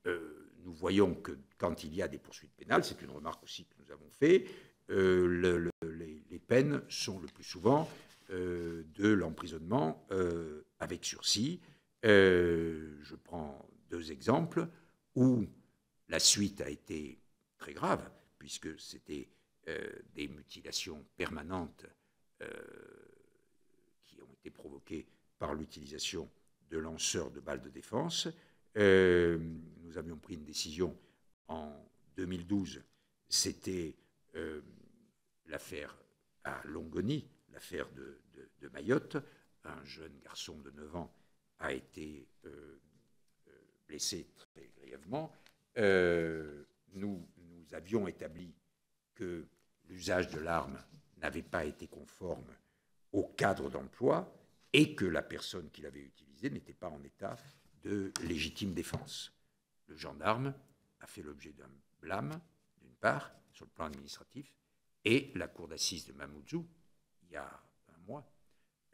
euh, nous voyons que quand il y a des poursuites pénales, c'est une remarque aussi que nous avons faite, euh, les, peines sont le plus souvent euh, de l'emprisonnement euh, avec sursis. je prends deux exemples où la suite a été très grave, puisque c'était des mutilations permanentes qui ont été provoquées par l'utilisation de lanceurs de balles de défense. nous avions pris une décision en 2012, c'était euh, l'affaire à Longoni, l'affaire de, Mayotte. Un jeune garçon de 9 ans a été euh, euh, blessé très grièvement. nous, nous, avions établi que l'usage de l'arme n'avait pas été conforme au cadre d'emploi et que la personne qui l'avait utilisée n'était pas en état de légitime défense. Le gendarme a fait l'objet d'un blâme, d'une part, sur le plan administratif, et la cour d'assises de Mamoudzou, il y a un mois,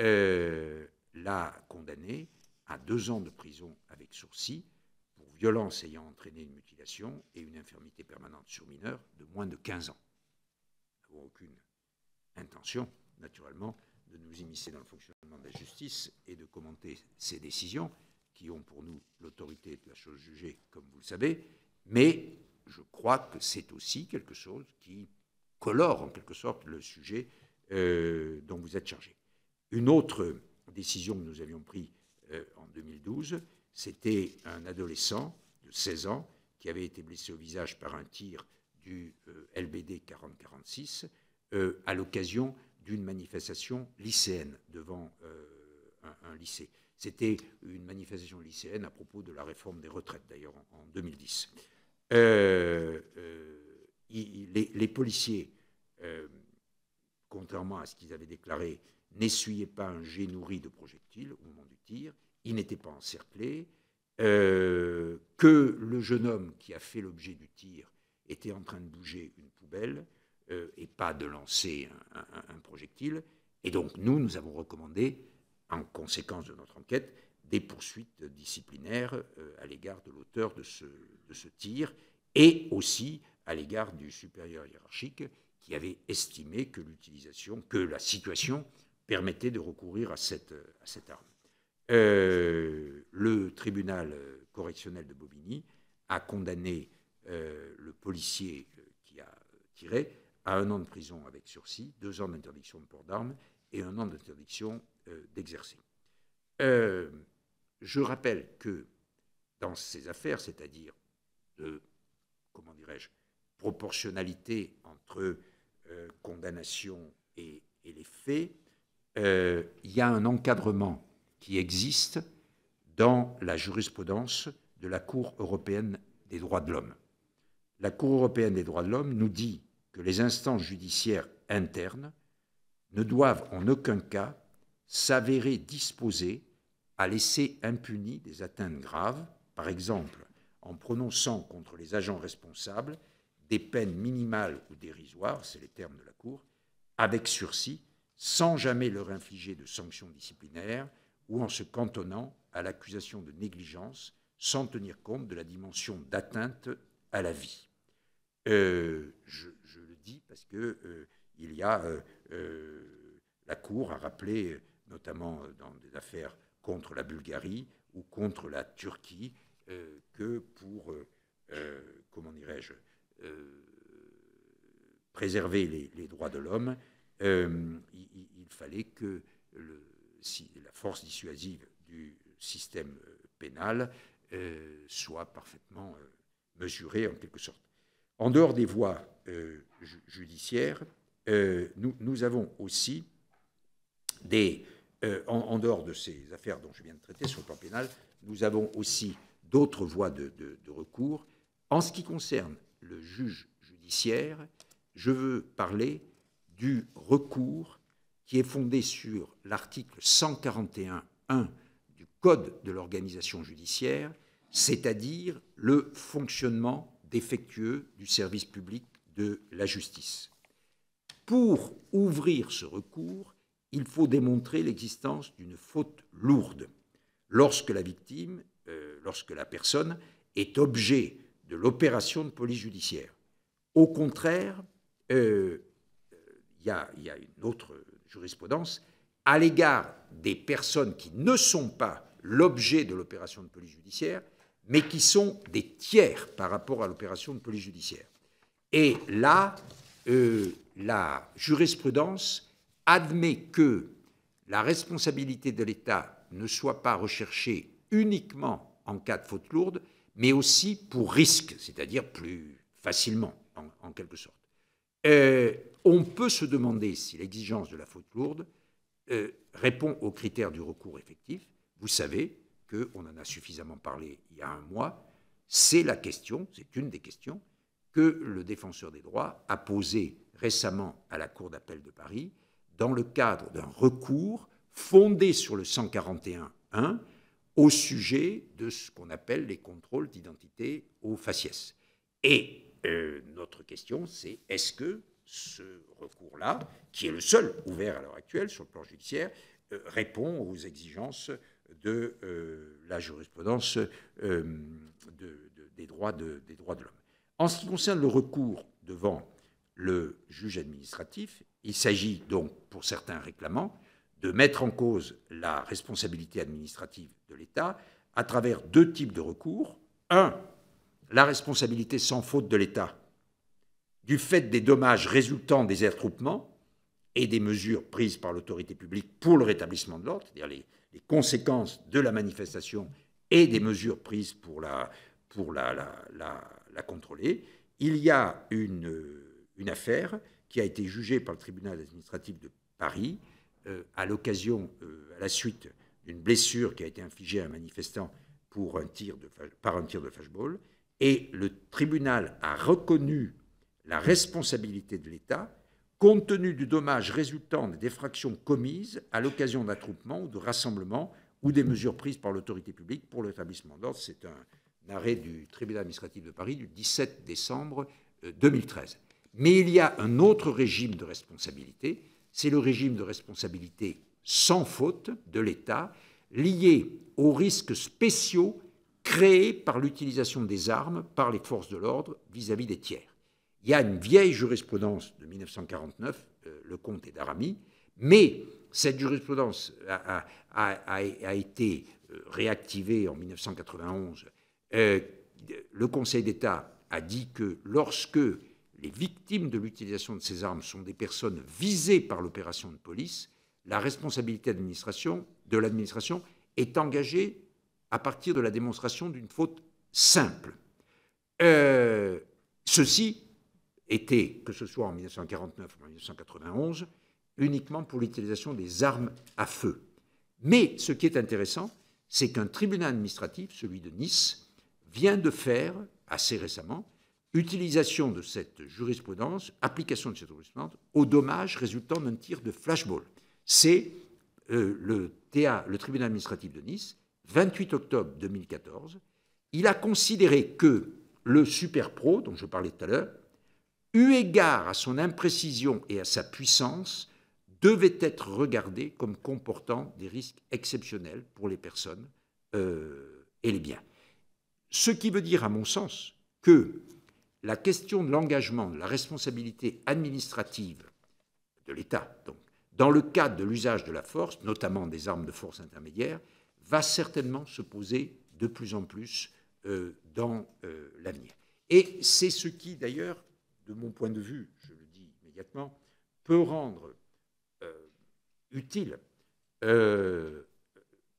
euh, l'a condamné à deux ans de prison avec sourcil pour violence ayant entraîné une mutilation et une infirmité permanente sur mineur de moins de 15 ans. Nous n'avons aucune intention, naturellement, de nous immiscer dans le fonctionnement de la justice et de commenter ces décisions qui ont pour nous l'autorité de la chose jugée, comme vous le savez, mais je crois que c'est aussi quelque chose qui colore en quelque sorte le sujet euh, dont vous êtes chargé. Une autre décision que nous avions prise euh, en 2012, c'était un adolescent de 16 ans qui avait été blessé au visage par un tir du euh, LBD 4046 à l'occasion d'une manifestation lycéenne devant un, lycée. C'était une manifestation lycéenne à propos de la réforme des retraites d'ailleurs en 2010. Euh, euh, les, policiers, euh, contrairement à ce qu'ils avaient déclaré, n'essuyaient pas un jet nourri de projectiles au moment du tir, ils n'étaient pas encerclés, que le jeune homme qui a fait l'objet du tir était en train de bouger une poubelle et pas de lancer un projectile. Et donc nous, nous avons recommandé, en conséquence de notre enquête, des poursuites disciplinaires euh, à l'égard de l'auteur de ce, tir et aussi à l'égard du supérieur hiérarchique qui avait estimé que l'utilisation, que la situation permettait de recourir à cette, arme. Euh, le tribunal correctionnel de Bobigny a condamné euh, le policier qui a tiré à un an de prison avec sursis, deux ans d'interdiction de port d'armes et un an d'interdiction euh, d'exercer. Je rappelle que dans ces affaires, c'est-à-dire de, comment dirais-je, proportionnalité entre euh, condamnation et, les faits, euh, il y a un encadrement qui existe dans la jurisprudence de la Cour européenne des droits de l'homme. La Cour européenne des droits de l'homme nous dit que les instances judiciaires internes ne doivent en aucun cas s'avérer disposées a laissé impunis des atteintes graves, par exemple en prononçant contre les agents responsables des peines minimales ou dérisoires, c'est les termes de la Cour, avec sursis, sans jamais leur infliger de sanctions disciplinaires ou en se cantonnant à l'accusation de négligence sans tenir compte de la dimension d'atteinte à la vie. Euh, je, le dis parce que euh, il y a euh, la Cour a rappelé, notamment dans des affaires contre la Bulgarie ou contre la Turquie euh, que pour, euh, euh, comment dirais-je, préserver les, droits de l'homme. Il, fallait que la force dissuasive du système pénal soit parfaitement mesurée en quelque sorte. En dehors des voies judiciaires, nous, avons aussi des euh, en, dehors de ces affaires dont je viens de traiter sur le plan pénal, nous avons aussi d'autres voies de, de, recours. En ce qui concerne le juge judiciaire, je veux parler du recours qui est fondé sur l'article 141.1 du Code de l'organisation judiciaire, c'est-à-dire le fonctionnement défectueux du service public de la justice. Pour ouvrir ce recours, il faut démontrer l'existence d'une faute lourde lorsque la victime, euh, lorsque la personne est objet de l'opération de police judiciaire. Au contraire, euh, euh, il y, a, une autre jurisprudence à l'égard des personnes qui ne sont pas l'objet de l'opération de police judiciaire, mais qui sont des tiers par rapport à l'opération de police judiciaire. Et là, la jurisprudence admet que la responsabilité de l'État ne soit pas recherchée uniquement en cas de faute lourde, mais aussi pour risque, c'est-à-dire plus facilement, en, quelque sorte. Euh, on peut se demander si l'exigence de la faute lourde euh, répond aux critères du recours effectif. Vous savez qu'on en a suffisamment parlé il y a un mois. C'est la question, c'est une des questions que le défenseur des droits a posée récemment à la Cour d'appel de Paris dans le cadre d'un recours fondé sur le 141.1 au sujet de ce qu'on appelle les contrôles d'identité au faciès. Et euh, notre question, c'est est-ce que ce recours-là, qui est le seul ouvert à l'heure actuelle sur le plan judiciaire, euh, répond aux exigences de euh, la jurisprudence des droits de l'homme En ce qui concerne le recours devant le juge administratif, il s'agit donc, pour certains réclamants, de mettre en cause la responsabilité administrative de l'État à travers deux types de recours. Un, la responsabilité sans faute de l'État du fait des dommages résultant des attroupements et des mesures prises par l'autorité publique pour le rétablissement de l'ordre, c'est-à-dire les, conséquences de la manifestation et des mesures prises pour la, pour contrôler, il y a une, une affaire qui a été jugé par le tribunal administratif de Paris euh, à l'occasion, euh, à la suite d'une blessure qui a été infligée à un manifestant pour un tir de, par un tir de flashball. Et le tribunal a reconnu la responsabilité de l'État compte tenu du dommage résultant des défractions commises à l'occasion d'attroupements ou de rassemblements ou des mesures prises par l'autorité publique pour l'établissement d'ordre. C'est un arrêt du tribunal administratif de Paris du 17 décembre 2013. Euh, mais il y a un autre régime de responsabilité, c'est le régime de responsabilité sans faute de l'État, lié aux risques spéciaux créés par l'utilisation des armes par les forces de l'ordre vis-à-vis des tiers. Il y a une vieille jurisprudence de 1949, euh, le comte est d'Arami, mais cette jurisprudence a, été euh, réactivée en 1991. Euh, le Conseil d'État a dit que lorsque les victimes de l'utilisation de ces armes sont des personnes visées par l'opération de police, la responsabilité de l'administration est engagée à partir de la démonstration d'une faute simple. Euh, ceci était, que ce soit en 1949 ou en 1991, uniquement pour l'utilisation des armes à feu. Mais ce qui est intéressant, c'est qu'un tribunal administratif, celui de Nice, vient de faire, assez récemment, utilisation de cette jurisprudence, application de cette jurisprudence au dommage résultant d'un tir de flashball. C'est euh, le, TA, le tribunal administratif de Nice, 28 octobre 2014. Il a considéré que le super pro, dont je parlais tout à l'heure, eu égard à son imprécision et à sa puissance, devait être regardé comme comportant des risques exceptionnels pour les personnes euh, et les biens. Ce qui veut dire, à mon sens, que la question de l'engagement de la responsabilité administrative de l'État, donc, dans le cadre de l'usage de la force, notamment des armes de force intermédiaire, va certainement se poser de plus en plus euh, dans euh, l'avenir. Et c'est ce qui, d'ailleurs, de mon point de vue, je le dis immédiatement, peut rendre euh, utile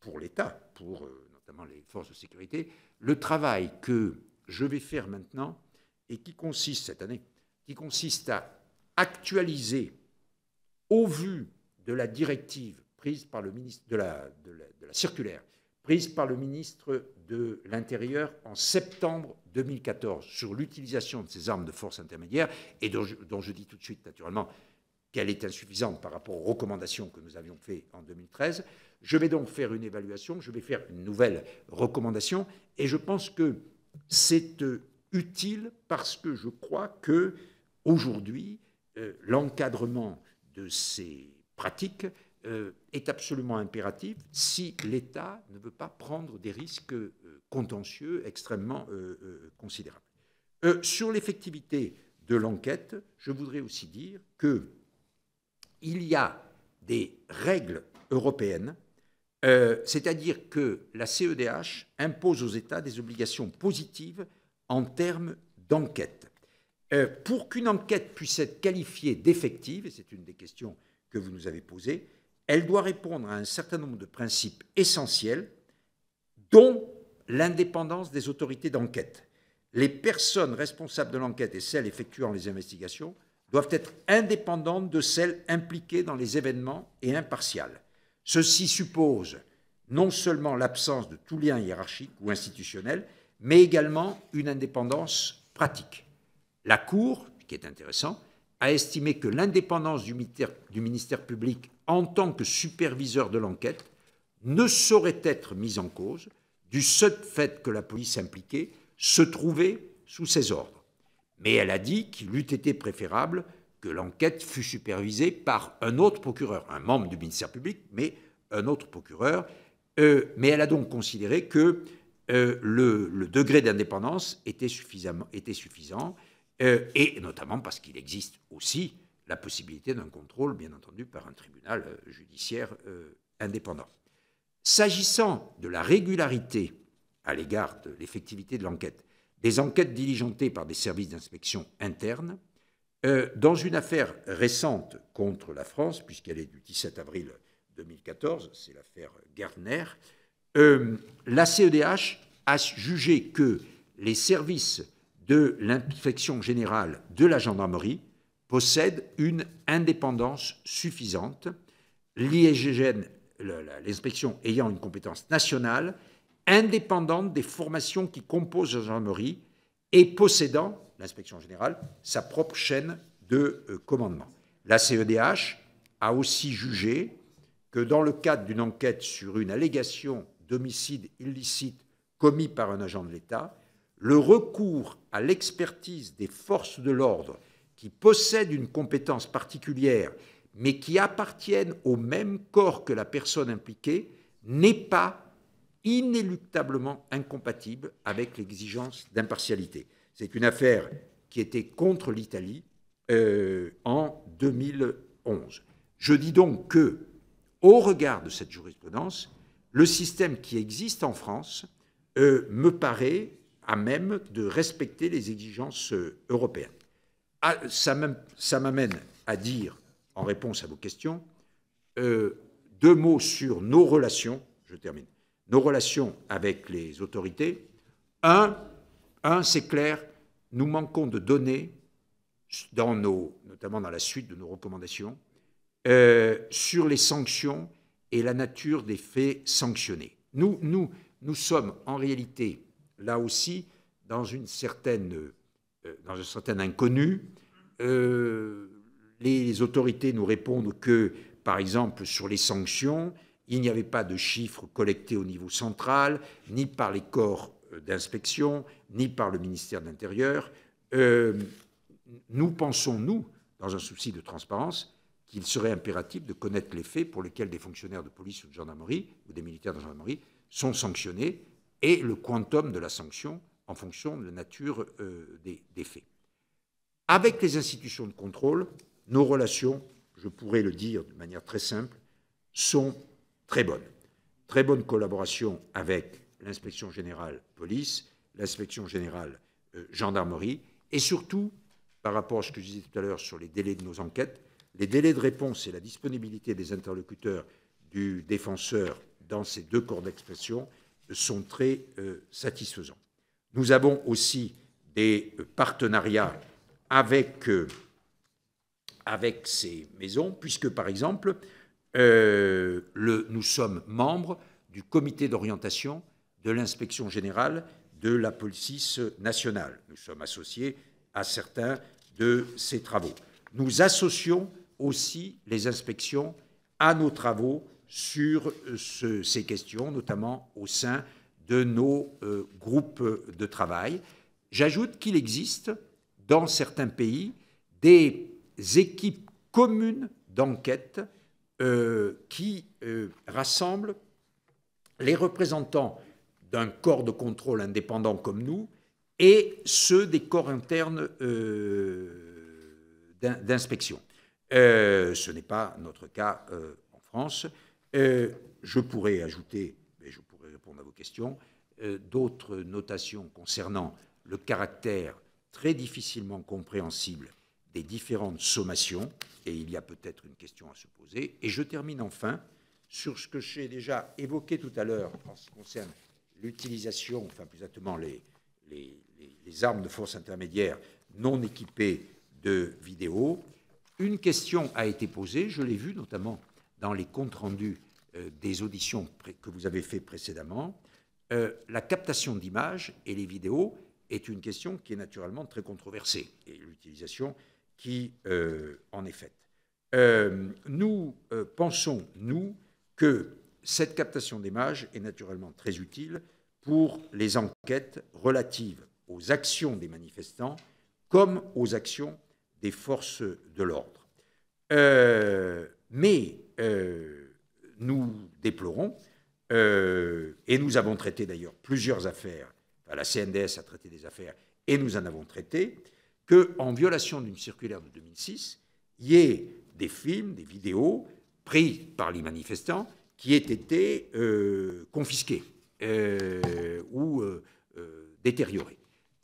pour l'État, pour notamment les forces de sécurité, le travail que je vais faire maintenant et qui consiste cette année, qui consiste à actualiser, au vu de la directive prise par le ministre de la, circulaire prise par le ministre de l'Intérieur en septembre 2014 sur l'utilisation de ces armes de force intermédiaire et dont je, dis tout de suite naturellement qu'elle est insuffisante par rapport aux recommandations que nous avions faites en 2013. Je vais donc faire une évaluation, je vais faire une nouvelle recommandation, et je pense que cette utile parce que je crois que aujourd'hui euh, l'encadrement de ces pratiques euh, est absolument impératif si l'État ne veut pas prendre des risques euh, contentieux extrêmement considérables. sur l'effectivité de l'enquête, je voudrais aussi dire que il y a des règles européennes c'est-à-dire que la CEDH impose aux États des obligations positives en termes d'enquête. Euh, pour qu'une enquête puisse être qualifiée d'effective, et c'est une des questions que vous nous avez posées, elle doit répondre à un certain nombre de principes essentiels, dont l'indépendance des autorités d'enquête. Les personnes responsables de l'enquête et celles effectuant les investigations doivent être indépendantes de celles impliquées dans les événements et impartiales. Ceci suppose non seulement l'absence de tout lien hiérarchique ou institutionnel, mais également une indépendance pratique. La Cour, qui est intéressant, a estimé que l'indépendance du, ministère public en tant que superviseur de l'enquête ne saurait être mise en cause du seul fait que la police impliquée se trouvait sous ses ordres. Mais elle a dit qu'il eût été préférable que l'enquête fût supervisée par un autre procureur, un membre du ministère public, mais un autre procureur. Euh, mais elle a donc considéré que euh, le, degré d'indépendance était, suffisant, euh, et notamment parce qu'il existe aussi la possibilité d'un contrôle, bien entendu, par un tribunal euh, judiciaire indépendant. S'agissant de la régularité à l'égard de l'effectivité de l'enquête, des enquêtes diligentées par des services d'inspection internes, dans une affaire récente contre la France, puisqu'elle est du 17 avril 2014, c'est l'affaire Gardner, euh, la CEDH a jugé que les services de l'inspection générale de la gendarmerie possèdent une indépendance suffisante, l'inspection ayant une compétence nationale, indépendante des formations qui composent la gendarmerie et possédant, l'inspection générale, sa propre chaîne de euh, commandement. La CEDH a aussi jugé que dans le cadre d'une enquête sur une allégation d'homicide illicite commis par un agent de l'État, le recours à l'expertise des forces de l'ordre qui possèdent une compétence particulière mais qui appartiennent au même corps que la personne impliquée n'est pas inéluctablement incompatible avec l'exigence d'impartialité. C'est une affaire qui était contre l'Italie euh, en 2011. Je dis donc que, au regard de cette jurisprudence, le système qui existe en France euh, me paraît à même de respecter les exigences euh, européennes. Ah, ça m'amène à dire, en réponse à vos questions, euh, deux mots sur nos relations, je termine, nos relations avec les autorités. Un, c'est clair, nous manquons de données, dans nos, notamment dans la suite de nos recommandations, sur les sanctions et la nature des faits sanctionnés. Nous, nous, nous sommes en réalité, là aussi, dans, une certaine, euh, dans un certain inconnu. Euh, les, autorités nous répondent que, par exemple, sur les sanctions, il n'y avait pas de chiffres collectés au niveau central, ni par les corps euh, d'inspection, ni par le ministère de l'Intérieur. nous pensons, nous, dans un souci de transparence, qu'il serait impératif de connaître les faits pour lesquels des fonctionnaires de police ou de gendarmerie ou des militaires de gendarmerie sont sanctionnés et le quantum de la sanction en fonction de la nature euh, des, faits. Avec les institutions de contrôle, nos relations, je pourrais le dire de manière très simple, sont très bonnes. Très bonne collaboration avec l'inspection générale police, l'inspection générale euh, gendarmerie et surtout, par rapport à ce que je disais tout à l'heure sur les délais de nos enquêtes, les délais de réponse et la disponibilité des interlocuteurs du défenseur dans ces deux corps d'expression sont très euh, satisfaisants. Nous avons aussi des euh, partenariats avec, euh, avec ces maisons, puisque par exemple, nous sommes membres du comité d'orientation de l'inspection générale de la police nationale. Nous sommes associés à certains de ces travaux. Nous associons aussi les inspections à nos travaux sur euh, ces questions, notamment au sein de nos euh, groupes de travail. J'ajoute qu'il existe dans certains pays des équipes communes d'enquête euh, qui rassemblent les représentants d'un corps de contrôle indépendant comme nous et ceux des corps internes d'inspection. Euh, ce n'est pas notre cas euh, en France. Euh, je pourrais ajouter, mais je pourrais répondre à vos questions, d'autres notations concernant le caractère très difficilement compréhensible des différentes sommations, et il y a peut-être une question à se poser. Et je termine enfin sur ce que j'ai déjà évoqué tout à l'heure en ce qui concerne l'utilisation, enfin plus exactement les, les, armes de force intermédiaire non équipées de vidéos. Une question a été posée, je l'ai vu notamment dans les comptes rendus euh, des auditions que vous avez fait précédemment. Euh, la captation d'images et les vidéos est une question qui est naturellement très controversée et l'utilisation qui euh, en est faite. nous pensons, nous, que cette captation d'images est naturellement très utile pour les enquêtes relatives aux actions des manifestants comme aux actions des forces de l'ordre. Euh, mais euh, nous déplorons, euh, et nous avons traité d'ailleurs plusieurs affaires, la CNDS a traité des affaires, et nous en avons traité, qu'en violation d'une circulaire de 2006, il y ait des films, des vidéos pris par les manifestants qui aient été confisqués ou détériorés.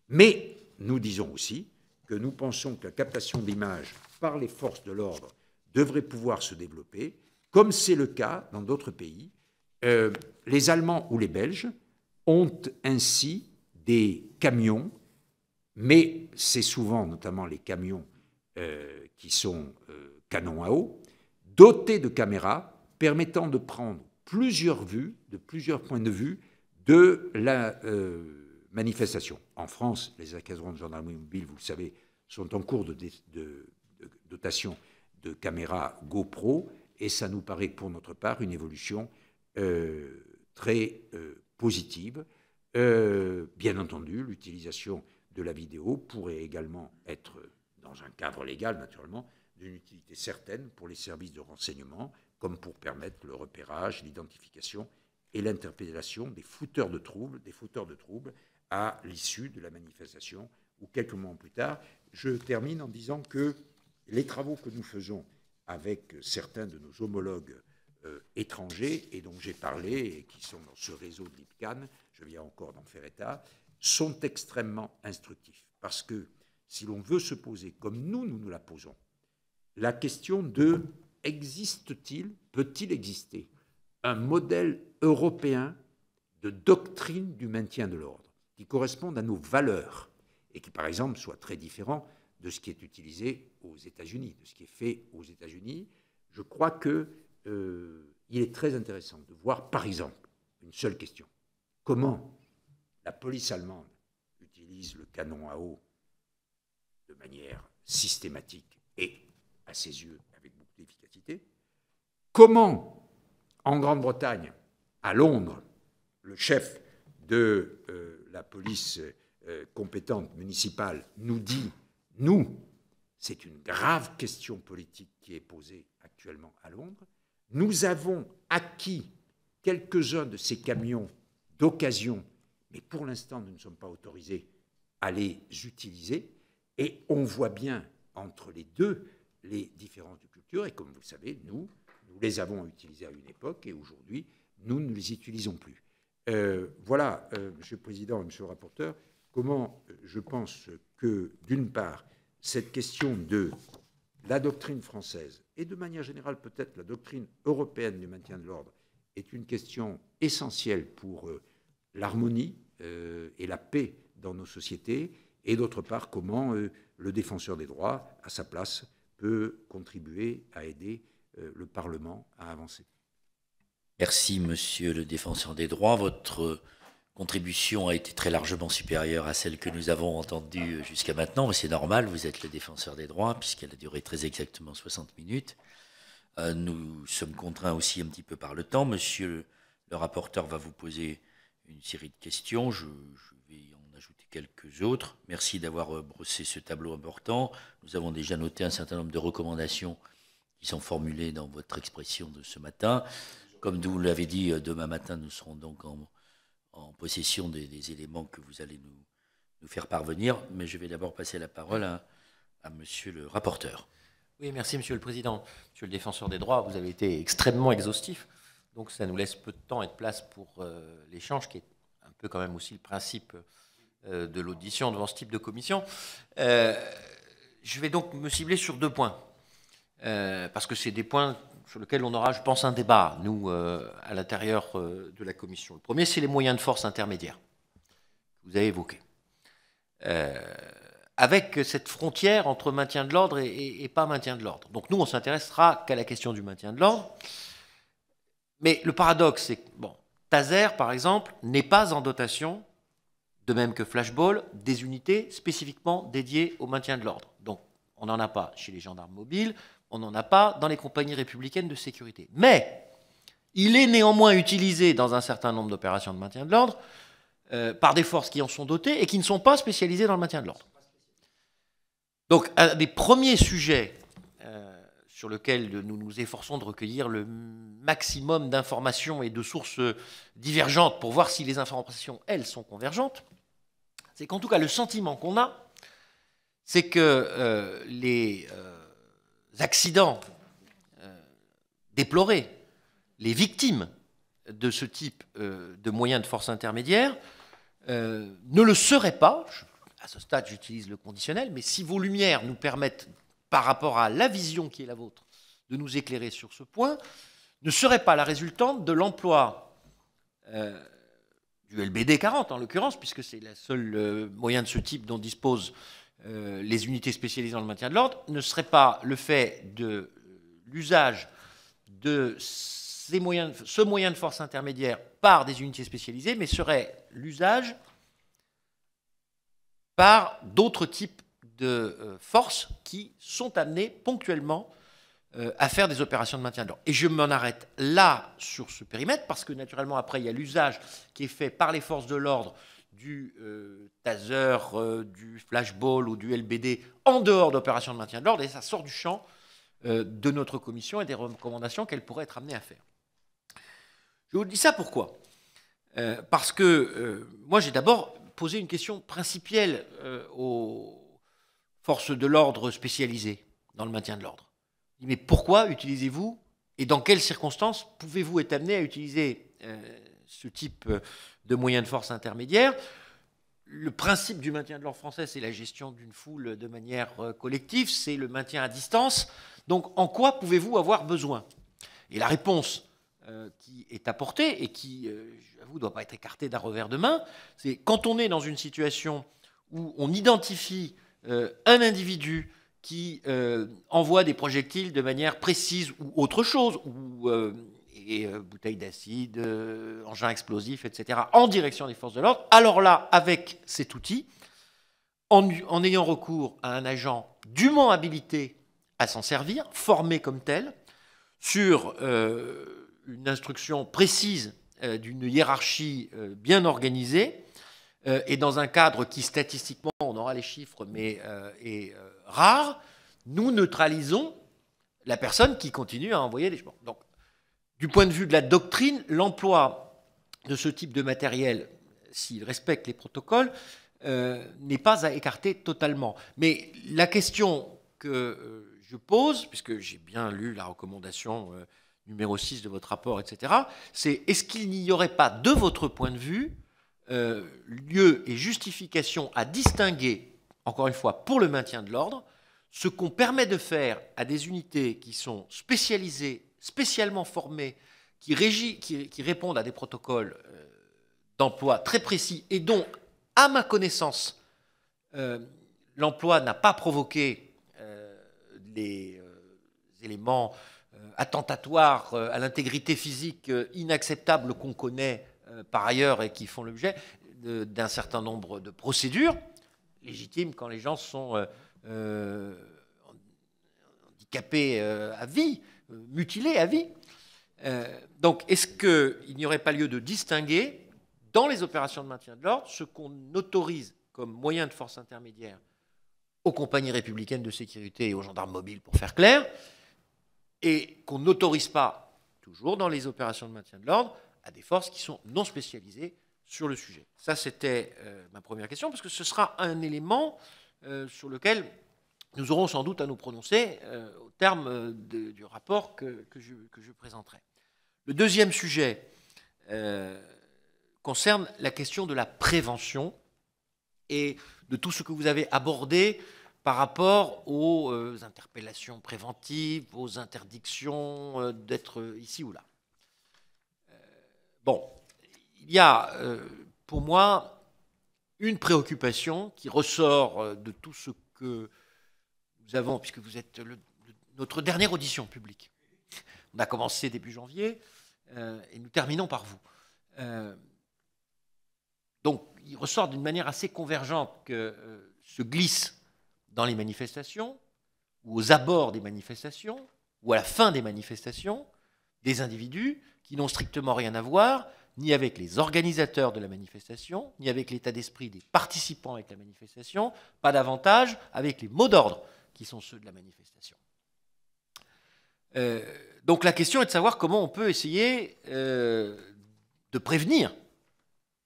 Mais nous disons aussi que nous pensons que la captation d'images par les forces de l'ordre devrait pouvoir se développer, comme c'est le cas dans d'autres pays. Euh, les Allemands ou les Belges ont ainsi des camions, mais c'est souvent notamment les camions euh, qui sont euh, canons à eau, dotés de caméras permettant de prendre plusieurs vues, de plusieurs points de vue, de la manifestations. En France, les escadrons de gendarmerie mobile, vous le savez, sont en cours de, dotation de caméras GoPro, et ça nous paraît pour notre part une évolution euh, très euh, positive. Euh, bien entendu, l'utilisation de la vidéo pourrait également être, dans un cadre légal naturellement, d'une utilité certaine pour les services de renseignement, comme pour permettre le repérage, l'identification et l'interpellation des fouteurs de troubles, des fouteurs de troubles à l'issue de la manifestation ou quelques moments plus tard. Je termine en disant que les travaux que nous faisons avec certains de nos homologues euh, étrangers, et dont j'ai parlé, et qui sont dans ce réseau de l'IPCAN, je viens encore d'en faire état, sont extrêmement instructifs. Parce que si l'on veut se poser, comme nous, nous nous la posons, la question de existe-t-il, peut-il exister, un modèle européen de doctrine du maintien de l'ordre qui correspondent à nos valeurs et qui, par exemple, soient très différents de ce qui est utilisé aux États-Unis, de ce qui est fait aux États-Unis. Je crois qu'il euh, est très intéressant de voir, par exemple, une seule question comment la police allemande utilise le canon à eau de manière systématique et, à ses yeux, avec beaucoup d'efficacité. Comment, en Grande-Bretagne, à Londres, le chef de euh, la police euh, compétente municipale nous dit, nous, c'est une grave question politique qui est posée actuellement à Londres, nous avons acquis quelques-uns de ces camions d'occasion, mais pour l'instant, nous ne sommes pas autorisés à les utiliser. Et on voit bien entre les deux les différences de culture. Et comme vous le savez, nous, nous les avons utilisés à une époque et aujourd'hui, nous ne les utilisons plus. Euh, voilà, euh, Monsieur le Président, Monsieur le rapporteur, comment euh, je pense que, d'une part, cette question de la doctrine française et de manière générale peut-être la doctrine européenne du maintien de l'ordre est une question essentielle pour l'harmonie et la paix dans nos sociétés, et d'autre part comment le défenseur des droits, à sa place, peut contribuer à aider le Parlement à avancer. Merci, monsieur le défenseur des droits. Votre contribution a été très largement supérieure à celle que nous avons entendue jusqu'à maintenant, mais c'est normal, vous êtes le défenseur des droits, puisqu'elle a duré très exactement 60 minutes. Euh, nous sommes contraints aussi un petit peu par le temps. Monsieur le rapporteur va vous poser une série de questions, je vais en ajouter quelques autres. Merci d'avoir euh, brossé ce tableau important. Nous avons déjà noté un certain nombre de recommandations qui sont formulées dans votre expression de ce matin. Comme vous l'avez dit, euh, demain matin, nous serons donc en, possession des, éléments que vous allez nous, faire parvenir. Mais je vais d'abord passer la parole à, à Monsieur le rapporteur. Oui, merci Monsieur le Président. Monsieur le défenseur des droits, vous avez été extrêmement exhaustif. Donc ça nous laisse peu de temps et de place pour euh, l'échange, qui est un peu quand même aussi le principe euh, de l'audition devant ce type de commission. je vais donc me cibler sur deux points, parce que c'est des points sur lequel on aura, je pense, un débat, nous, euh, à l'intérieur euh, de la Commission. Le premier, c'est les moyens de force intermédiaires que vous avez évoqués. Euh, avec cette frontière entre maintien de l'ordre et, pas maintien de l'ordre. Donc nous, on s'intéressera qu'à la question du maintien de l'ordre. Mais le paradoxe, c'est que bon, Taser, par exemple, n'est pas en dotation, de même que Flashball, des unités spécifiquement dédiées au maintien de l'ordre. Donc on n'en a pas chez les gendarmes mobiles, on n'en a pas dans les compagnies républicaines de sécurité. Mais il est néanmoins utilisé dans un certain nombre d'opérations de maintien de l'ordre euh, par des forces qui en sont dotées et qui ne sont pas spécialisées dans le maintien de l'ordre. Donc un des premiers sujets euh, sur lequel nous nous efforçons de recueillir le maximum d'informations et de sources divergentes pour voir si les informations, elles, sont convergentes, c'est qu'en tout cas le sentiment qu'on a, c'est que euh, les accidents euh, déplorés, les victimes de ce type euh, de moyens de force intermédiaire euh, ne le seraient pas, à ce stade j'utilise le conditionnel, mais si vos lumières nous permettent, par rapport à la vision qui est la vôtre, de nous éclairer sur ce point, ne serait pas la résultante de l'emploi du LBD 40 en l'occurrence, puisque c'est le seul moyen de ce type dont dispose euh, les unités spécialisées dans le maintien de l'ordre ne serait pas le fait de l'usage de ces moyens, ce moyen de force intermédiaire par des unités spécialisées, mais serait l'usage par d'autres types de euh, forces qui sont amenées ponctuellement euh, à faire des opérations de maintien de l'ordre. Et je m'en arrête là sur ce périmètre, parce que naturellement, après, il y a l'usage qui est fait par les forces de l'ordre du euh, taser, euh, du flashball ou du LBD en dehors d'opérations de maintien de l'ordre, et ça sort du champ euh, de notre commission et des recommandations qu'elle pourrait être amenée à faire. Je vous dis ça pourquoi Parce que moi j'ai d'abord posé une question principielle aux forces de l'ordre spécialisées dans le maintien de l'ordre. Mais pourquoi utilisez-vous et dans quelles circonstances pouvez-vous être amené à utiliser ce type de moyens de force intermédiaires. Le principe du maintien de l'ordre français, c'est la gestion d'une foule de manière euh, collective, c'est le maintien à distance. Donc en quoi pouvez-vous avoir besoin Et la réponse euh, qui est apportée et qui, euh, j'avoue, ne doit pas être écartée d'un revers de main, c'est quand on est dans une situation où on identifie un individu qui envoie des projectiles de manière précise ou autre chose, ou euh, bouteilles d'acide, euh, engins explosifs, etc., en direction des forces de l'ordre. Alors là, avec cet outil, en, ayant recours à un agent dûment habilité à s'en servir, formé comme tel, sur euh, une instruction précise d'une hiérarchie bien organisée, et dans un cadre qui statistiquement, on aura les chiffres, mais est rare, nous neutralisons la personne qui continue à envoyer des... chemins. donc du point de vue de la doctrine, l'emploi de ce type de matériel, s'il respecte les protocoles, euh, n'est pas à écarter totalement. Mais la question que euh, je pose, puisque j'ai bien lu la recommandation euh, numéro 6 de votre rapport, etc., c'est est-ce qu'il n'y aurait pas, de votre point de vue, lieu et justification à distinguer, encore une fois, pour le maintien de l'ordre, ce qu'on permet de faire à des unités qui sont spécialisées spécialement formés qui, répondent à des protocoles euh, d'emploi très précis et dont, à ma connaissance, euh, l'emploi n'a pas provoqué euh, les éléments attentatoires à l'intégrité physique inacceptable qu'on connaît par ailleurs et qui font l'objet d'un certain nombre de procédures légitimes quand les gens sont handicapés à vie mutilés à vie. Euh, donc, est-ce qu'il n'y aurait pas lieu de distinguer dans les opérations de maintien de l'ordre ce qu'on autorise comme moyen de force intermédiaire aux compagnies républicaines de sécurité et aux gendarmes mobiles, pour faire clair, et qu'on n'autorise pas, toujours dans les opérations de maintien de l'ordre, à des forces qui sont non spécialisées sur le sujet. Ça, c'était euh, ma première question, parce que ce sera un élément euh, sur lequel nous aurons sans doute à nous prononcer euh, au terme euh, du rapport que, je, présenterai. Le deuxième sujet euh, concerne la question de la prévention et de tout ce que vous avez abordé par rapport aux interpellations préventives, aux interdictions d'être ici ou là. bon, il y a pour moi une préoccupation qui ressort de tout ce que puisque vous êtes notre dernière audition publique, on a commencé début janvier euh, et nous terminons par vous. Euh, donc, il ressort d'une manière assez convergente que euh, se glisse dans les manifestations, ou aux abords des manifestations, ou à la fin des manifestations, des individus qui n'ont strictement rien à voir, ni avec les organisateurs de la manifestation, ni avec l'état d'esprit des participants avec la manifestation, pas davantage avec les mots d'ordre qui sont ceux de la manifestation. Euh, donc la question est de savoir comment on peut essayer euh, de prévenir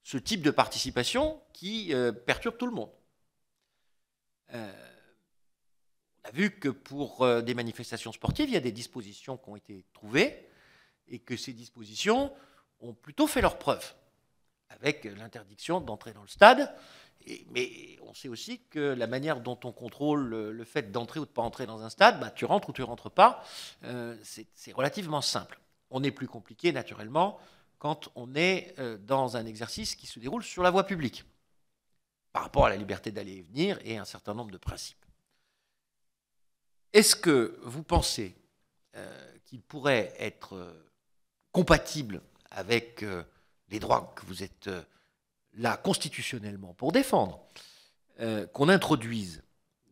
ce type de participation qui euh, perturbe tout le monde. on a vu que pour des manifestations sportives, il y a des dispositions qui ont été trouvées et que ces dispositions ont plutôt fait leur preuve, avec l'interdiction d'entrer dans le stade, mais on sait aussi que la manière dont on contrôle le, fait d'entrer ou de ne pas entrer dans un stade, bah, tu rentres ou tu ne rentres pas, euh, c'est relativement simple. On est plus compliqué, naturellement, quand on est euh, dans un exercice qui se déroule sur la voie publique, par rapport à la liberté d'aller et venir et un certain nombre de principes. Est-ce que vous pensez euh, qu'il pourrait être compatible avec les droits que vous êtes là constitutionnellement pour défendre euh, qu'on introduise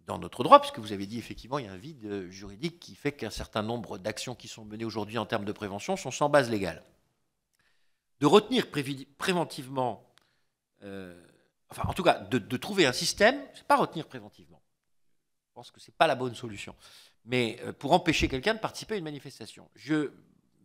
dans notre droit, puisque vous avez dit effectivement il y a un vide juridique qui fait qu'un certain nombre d'actions qui sont menées aujourd'hui en termes de prévention sont sans base légale. De retenir préventivement, euh, enfin en tout cas de, trouver un système, c'est pas retenir préventivement. Je pense que c'est pas la bonne solution. Mais euh, pour empêcher quelqu'un de participer à une manifestation, je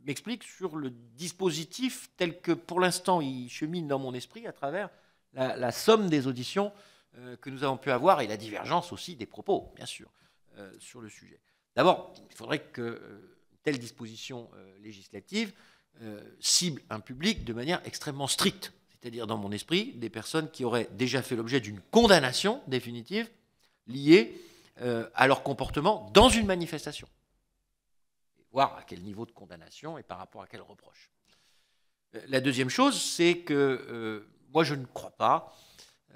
m'explique sur le dispositif tel que pour l'instant il chemine dans mon esprit à travers la, somme des auditions euh, que nous avons pu avoir et la divergence aussi des propos, bien sûr, euh, sur le sujet. D'abord, il faudrait que euh, telle disposition législative cible un public de manière extrêmement stricte, c'est-à-dire dans mon esprit des personnes qui auraient déjà fait l'objet d'une condamnation définitive liée à leur comportement dans une manifestation voir à quel niveau de condamnation et par rapport à quel reproche. La deuxième chose, c'est que euh, moi, je ne crois pas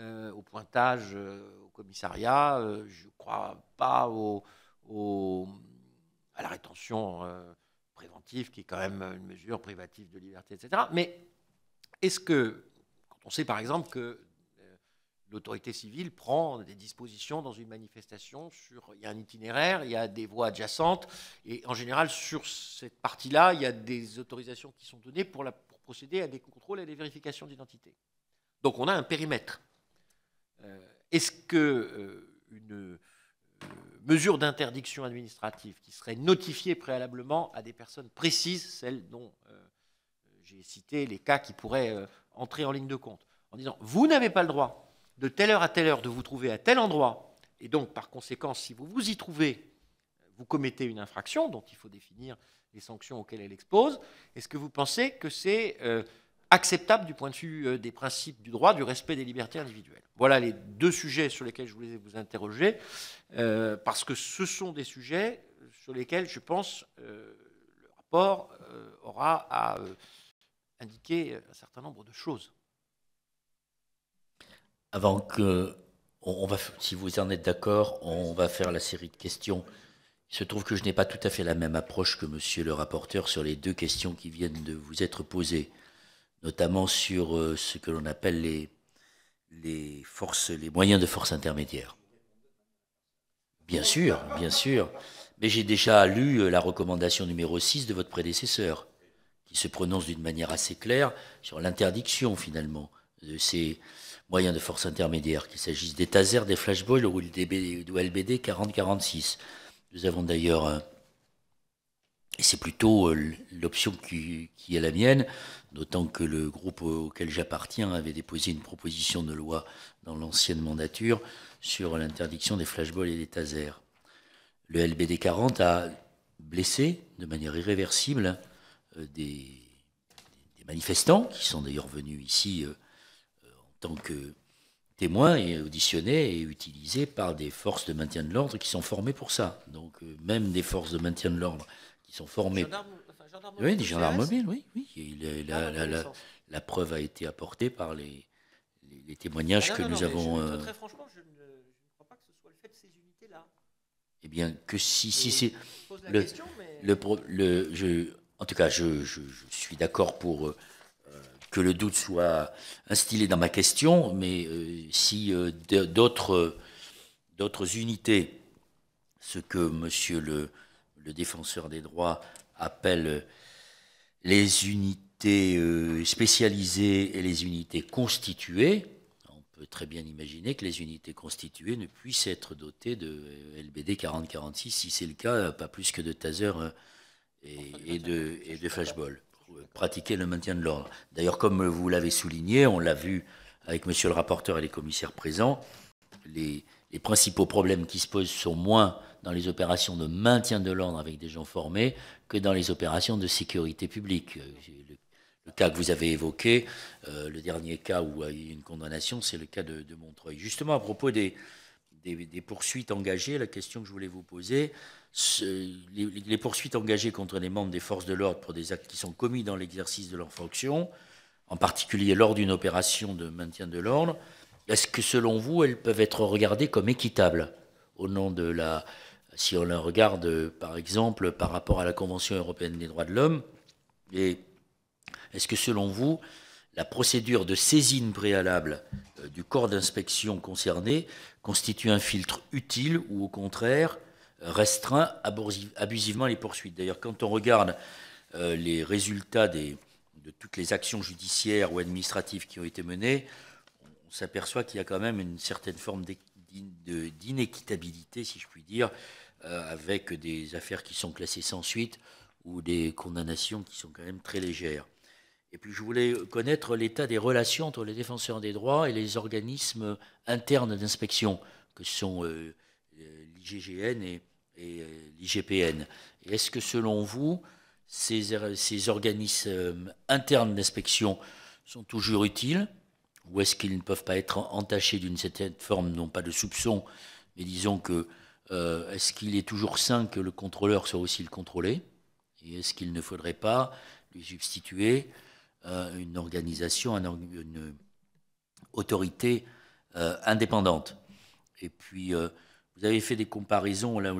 euh, au pointage euh, au commissariat, je ne crois pas à la rétention préventive, qui est quand même une mesure privative de liberté, etc. Mais est-ce que, quand on sait par exemple que l'autorité civile prend des dispositions dans une manifestation il y a un itinéraire, il y a des voies adjacentes et en général sur cette partie-là, il y a des autorisations qui sont données pour, procéder à des contrôles et à des vérifications d'identité. Donc on a un périmètre. Euh, est-ce que euh, une euh, mesure d'interdiction administrative qui serait notifiée préalablement à des personnes précises, celles dont j'ai cité les cas qui pourraient entrer en ligne de compte, en disant vous n'avez pas le droit de telle heure à telle heure de vous trouver à tel endroit, et donc par conséquent, si vous vous y trouvez, vous commettez une infraction dont il faut définir les sanctions auxquelles elle expose, est-ce que vous pensez que c'est euh, acceptable du point de vue euh, des principes du droit, du respect des libertés individuelles Voilà les deux sujets sur lesquels je voulais vous interroger, euh, parce que ce sont des sujets sur lesquels, je pense, le rapport aura à indiquer un certain nombre de choses avant que. On va, si vous en êtes d'accord, on va faire la série de questions. Il se trouve que je n'ai pas tout à fait la même approche que monsieur le rapporteur sur les deux questions qui viennent de vous être posées, notamment sur euh, ce que l'on appelle les, les, forces, les moyens de force intermédiaire. Bien sûr, bien sûr. Mais j'ai déjà lu euh, la recommandation numéro 6 de votre prédécesseur, qui se prononce d'une manière assez claire sur l'interdiction finalement de ces, moyens de force intermédiaire, qu'il s'agisse des tasers, des flashballs ou, du LBD 40-46. Nous avons d'ailleurs, euh, et c'est plutôt euh, l'option qui, est la mienne, d'autant que le groupe auquel j'appartiens avait déposé une proposition de loi dans l'ancienne mandature sur l'interdiction des flashballs et des tasers. Le LBD 40 a blessé de manière irréversible euh, des, des manifestants, qui sont d'ailleurs venus ici tant que témoin et auditionné et utilisé par des forces de maintien de l'ordre qui sont formées pour ça. Donc euh, même des forces de maintien de l'ordre qui sont formées. oui, des gendarmes mobiles, oui. oui. Ah la, preuve a été apportée par les, témoignages ah que nous avons. Euh, très franchement, je ne, crois pas que ce soit le fait de ces unités-là. Eh bien, que si, si c'est. Le, mais... le, en tout cas, je, suis d'accord pour. Euh, que le doute soit instillé dans ma question, mais euh, si euh, d'autres d'autres unités, ce que monsieur le, défenseur des droits appelle les unités euh, spécialisées et les unités constituées, on peut très bien imaginer que les unités constituées ne puissent être dotées de LBD 4046, si c'est le cas, pas plus que de taser et, de, et de flashball pratiquer le maintien de l'ordre. D'ailleurs, comme vous l'avez souligné, on l'a vu avec monsieur le rapporteur et les commissaires présents, les, principaux problèmes qui se posent sont moins dans les opérations de maintien de l'ordre avec des gens formés que dans les opérations de sécurité publique. Le, cas que vous avez évoqué, euh, le dernier cas où il y a eu une condamnation, c'est le cas de, Montreuil. Justement, à propos des, poursuites engagées, la question que je voulais vous poser, les, poursuites engagées contre les membres des forces de l'ordre pour des actes qui sont commis dans l'exercice de leurs fonctions, en particulier lors d'une opération de maintien de l'ordre, est-ce que selon vous, elles peuvent être regardées comme équitables au nom de la... Si on la regarde, par exemple, par rapport à la Convention européenne des droits de l'homme, est-ce que selon vous, la procédure de saisine préalable euh, du corps d'inspection concerné constitue un filtre utile ou au contraire restreint abusivement les poursuites. D'ailleurs, quand on regarde euh, les résultats des, de toutes les actions judiciaires ou administratives qui ont été menées, on s'aperçoit qu'il y a quand même une certaine forme d'inéquitabilité, si je puis dire, euh, avec des affaires qui sont classées sans suite ou des condamnations qui sont quand même très légères. Et puis je voulais connaître l'état des relations entre les défenseurs des droits et les organismes internes d'inspection, que sont euh, GGN et, euh, l'IGPN. Est-ce que selon vous, ces, organismes euh, internes d'inspection sont toujours utiles ou est-ce qu'ils ne peuvent pas être entachés d'une certaine forme, non pas de soupçon, mais disons que euh, est-ce qu'il est toujours sain que le contrôleur soit aussi le contrôlé Et est-ce qu'il ne faudrait pas lui substituer une organisation, une autorité indépendante Et puis, vous avez fait des comparaisons là,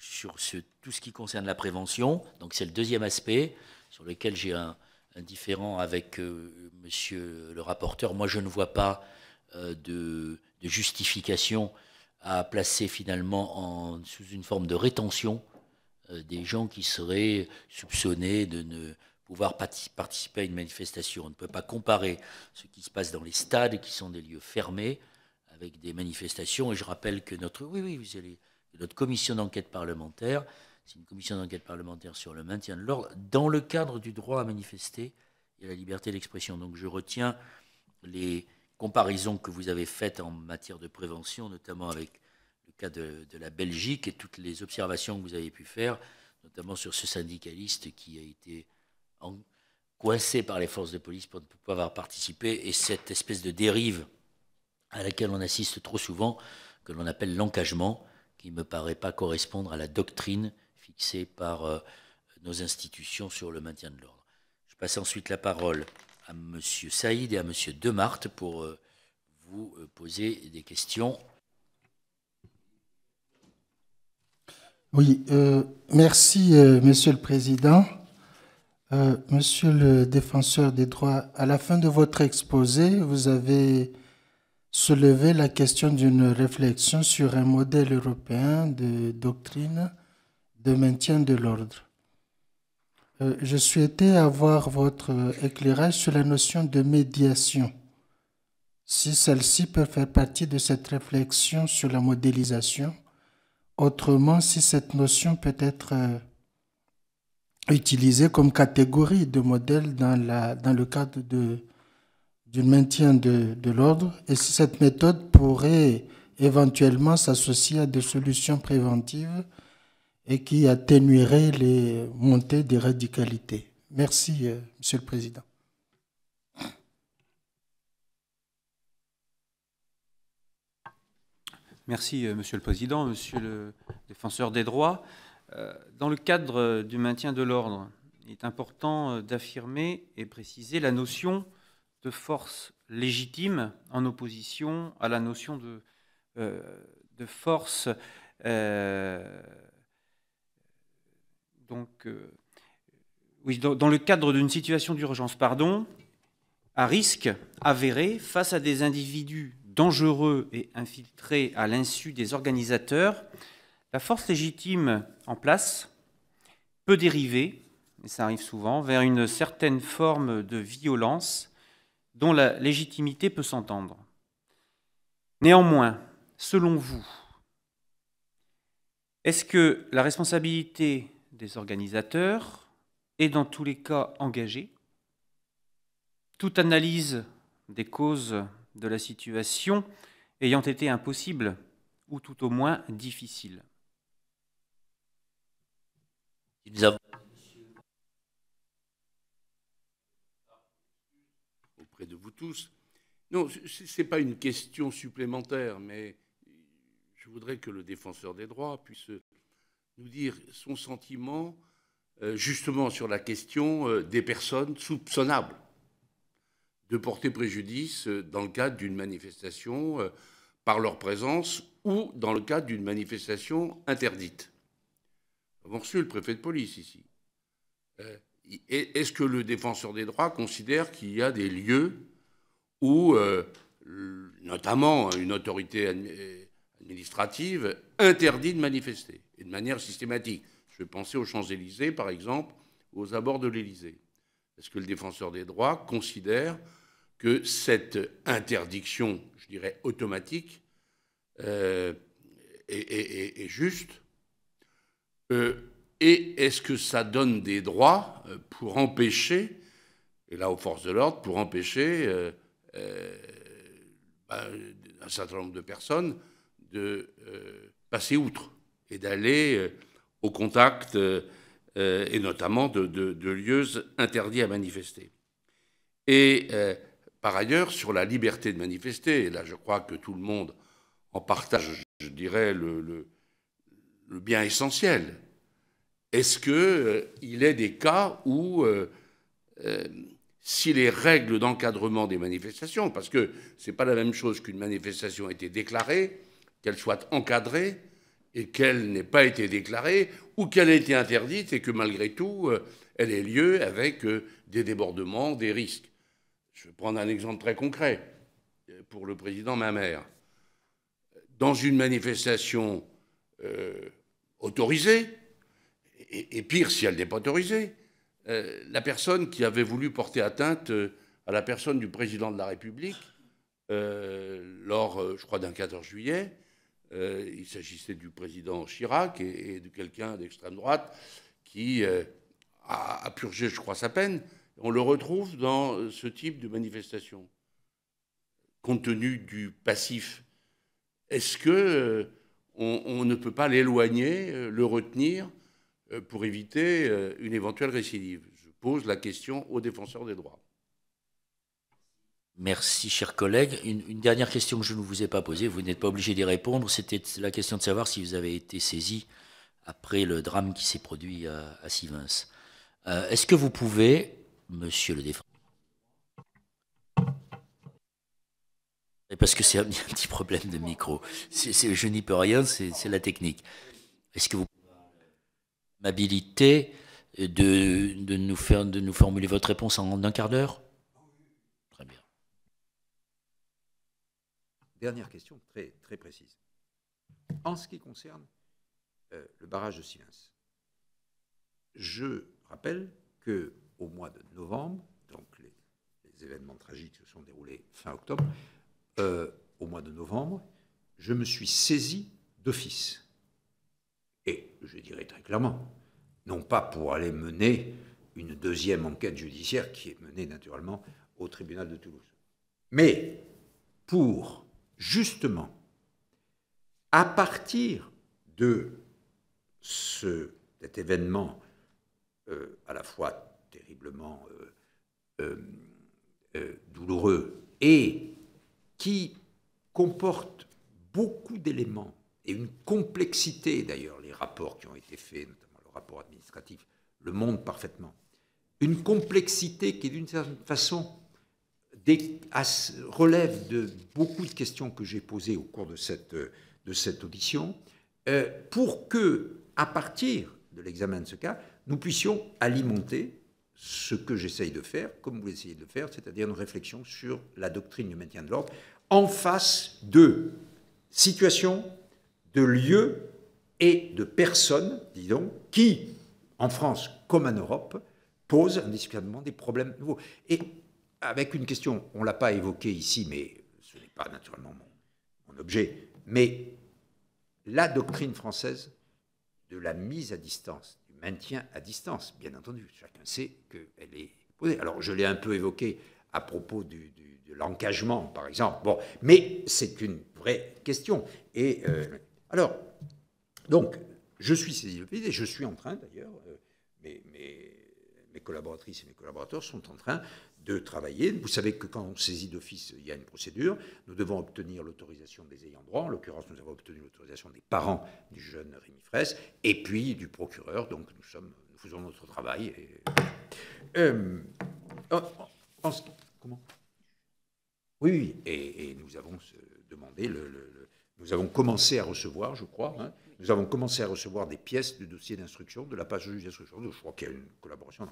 sur tout ce qui concerne la prévention. Donc c'est le deuxième aspect sur lequel j'ai un, un, différent avec euh, monsieur le rapporteur. Moi, je ne vois pas euh, de, justification à placer finalement sous une forme de rétention euh, des gens qui seraient soupçonnés de ne pouvoir participer à une manifestation. On ne peut pas comparer ce qui se passe dans les stades, qui sont des lieux fermés, avec des manifestations. Et je rappelle que notre, oui, vous notre commission d'enquête parlementaire, c'est une commission d'enquête parlementaire sur le maintien de l'ordre dans le cadre du droit à manifester et à la liberté d'expression. Donc je retiens les comparaisons que vous avez faites en matière de prévention, notamment avec le cas de, la Belgique et toutes les observations que vous avez pu faire, notamment sur ce syndicaliste qui a été coincé par les forces de police pour ne pas avoir participé et cette espèce de dérive à laquelle on assiste trop souvent, que l'on appelle l'engagement, qui ne me paraît pas correspondre à la doctrine fixée par euh, nos institutions sur le maintien de l'ordre. Je passe ensuite la parole à M. Saïd et à M. Demarthe pour euh, vous euh, poser des questions. Oui, merci, Monsieur le Président. monsieur le défenseur des droits, à la fin de votre exposé, vous avez soulever la question d'une réflexion sur un modèle européen de doctrine de maintien de l'ordre. Euh, je souhaitais avoir votre éclairage sur la notion de médiation, si celle-ci peut faire partie de cette réflexion sur la modélisation, autrement si cette notion peut être euh, utilisée comme catégorie de modèle dans, la, dans le cadre de du maintien de, l'ordre et si cette méthode pourrait éventuellement s'associer à des solutions préventives et qui atténueraient les montées des radicalités. Merci, euh, Monsieur le Président. Merci, euh, Monsieur le Président, Monsieur le défenseur des droits. Euh, dans le cadre du maintien de l'ordre, il est important d'affirmer et préciser la notion de force légitime en opposition à la notion de, euh, force euh, donc euh, oui, dans, dans, le cadre d'une situation d'urgence, pardon, à risque avéré face à des individus dangereux et infiltrés à l'insu des organisateurs, la force légitime en place peut dériver, et ça arrive souvent, vers une certaine forme de violence dont la légitimité peut s'entendre. Néanmoins, selon vous, est-ce que la responsabilité des organisateurs est dans tous les cas engagée Toute analyse des causes de la situation ayant été impossible ou tout au moins difficile. tous. Non, ce n'est pas une question supplémentaire, mais je voudrais que le défenseur des droits puisse nous dire son sentiment euh, justement sur la question euh, des personnes soupçonnables de porter préjudice euh, dans le cadre d'une manifestation par leur présence ou dans le cadre d'une manifestation interdite. On avons reçu le préfet de police ici. Est-ce que le défenseur des droits considère qu'il y a des lieux où euh, notamment une autorité administrative interdit de manifester, et de manière systématique. Je vais penser aux Champs-Élysées, par exemple, aux abords de l'Élysée. Est-ce que le défenseur des droits considère que cette interdiction, je dirais, automatique, euh, est, juste euh, Et est-ce que ça donne des droits pour empêcher, et là aux forces de l'ordre, pour empêcher... Euh, bah, un certain nombre de personnes de euh, passer outre et d'aller euh, au contact, et notamment de, lieux interdits à manifester. Et par ailleurs, sur la liberté de manifester, et là je crois que tout le monde en partage, je dirais, le, bien essentiel. Est-ce qu'il il est des cas où si les règles d'encadrement des manifestations, parce que ce n'est pas la même chose qu'une manifestation a été déclarée, qu'elle soit encadrée et qu'elle n'ait pas été déclarée, ou qu'elle ait été interdite et que malgré tout, euh, elle ait lieu avec euh, des débordements, des risques. Je vais prendre un exemple très concret euh, pour le président Mamère. Dans une manifestation autorisée, et, pire si elle n'est pas autorisée, euh, la personne qui avait voulu porter atteinte euh, à la personne du président de la République, euh, lors, je crois, d'un 14 juillet, il s'agissait du président Chirac et, de quelqu'un d'extrême droite qui a, purgé, je crois, sa peine. On le retrouve dans ce type de manifestation. Compte tenu du passif, est-ce que on, ne peut pas l'éloigner, le retenir euh, pour éviter euh, une éventuelle récidive. Je pose la question aux défenseurs des droits. Merci, chers collègues. Une, dernière question que je ne vous ai pas posée, vous n'êtes pas obligé d'y répondre, c'était la question de savoir si vous avez été saisi après le drame qui s'est produit à, à Sivins. Euh, est-ce que vous pouvez, monsieur le défenseur, parce que c'est un, [laughs] petit problème de micro, je n'y peux rien, c'est la technique. Est-ce que vous Habilité de, de, nous faire, de nous formuler votre réponse en un quart d'heure Très bien. Dernière question, très, très précise. En ce qui concerne euh, le barrage de Silence, je rappelle qu'au mois de novembre, donc les, événements tragiques se sont déroulés fin octobre, euh, au mois de novembre, je me suis saisi d'office et je dirais très clairement, non pas pour aller mener une deuxième enquête judiciaire qui est menée naturellement au tribunal de Toulouse, mais pour justement, à partir de ce, cet événement euh, à la fois terriblement euh, euh, douloureux et qui comporte beaucoup d'éléments et une complexité d'ailleurs, les rapports qui ont été faits, notamment le rapport administratif, le monde parfaitement, une complexité qui d'une certaine façon relève de beaucoup de questions que j'ai posées au cours de cette, de cette audition, euh, pour que, à partir de l'examen de ce cas, nous puissions alimenter ce que j'essaye de faire, comme vous essayez de faire, c'est-à-dire une réflexion sur la doctrine du maintien de l'ordre en face de situations de lieux et de personnes, disons, qui, en France comme en Europe, posent indiscutablement des problèmes nouveaux. Et avec une question, on ne l'a pas évoquée ici, mais ce n'est pas naturellement mon, objet, mais la doctrine française de la mise à distance, du maintien à distance, bien entendu, chacun sait qu'elle est posée. Alors je l'ai un peu évoqué à propos de l'engagement, par exemple. Bon, mais c'est une vraie question. Et euh, alors, donc, je suis saisi d'office et je suis en train, d'ailleurs, euh, mes, mes, collaboratrices et mes collaborateurs sont en train de travailler. Vous savez que quand on saisit d'office, il y a une procédure. Nous devons obtenir l'autorisation des ayants droit. En l'occurrence, nous avons obtenu l'autorisation des parents du jeune Rémi Fraisse et puis du procureur. Donc, nous, sommes, faisons notre travail. Euh, euh, comment oui, oui, et, nous avons demandé le nous avons commencé à recevoir, je crois, hein, nous avons commencé à recevoir des pièces de dossier d'instruction de la page juge d'instruction. Je crois qu'il y a une collaboration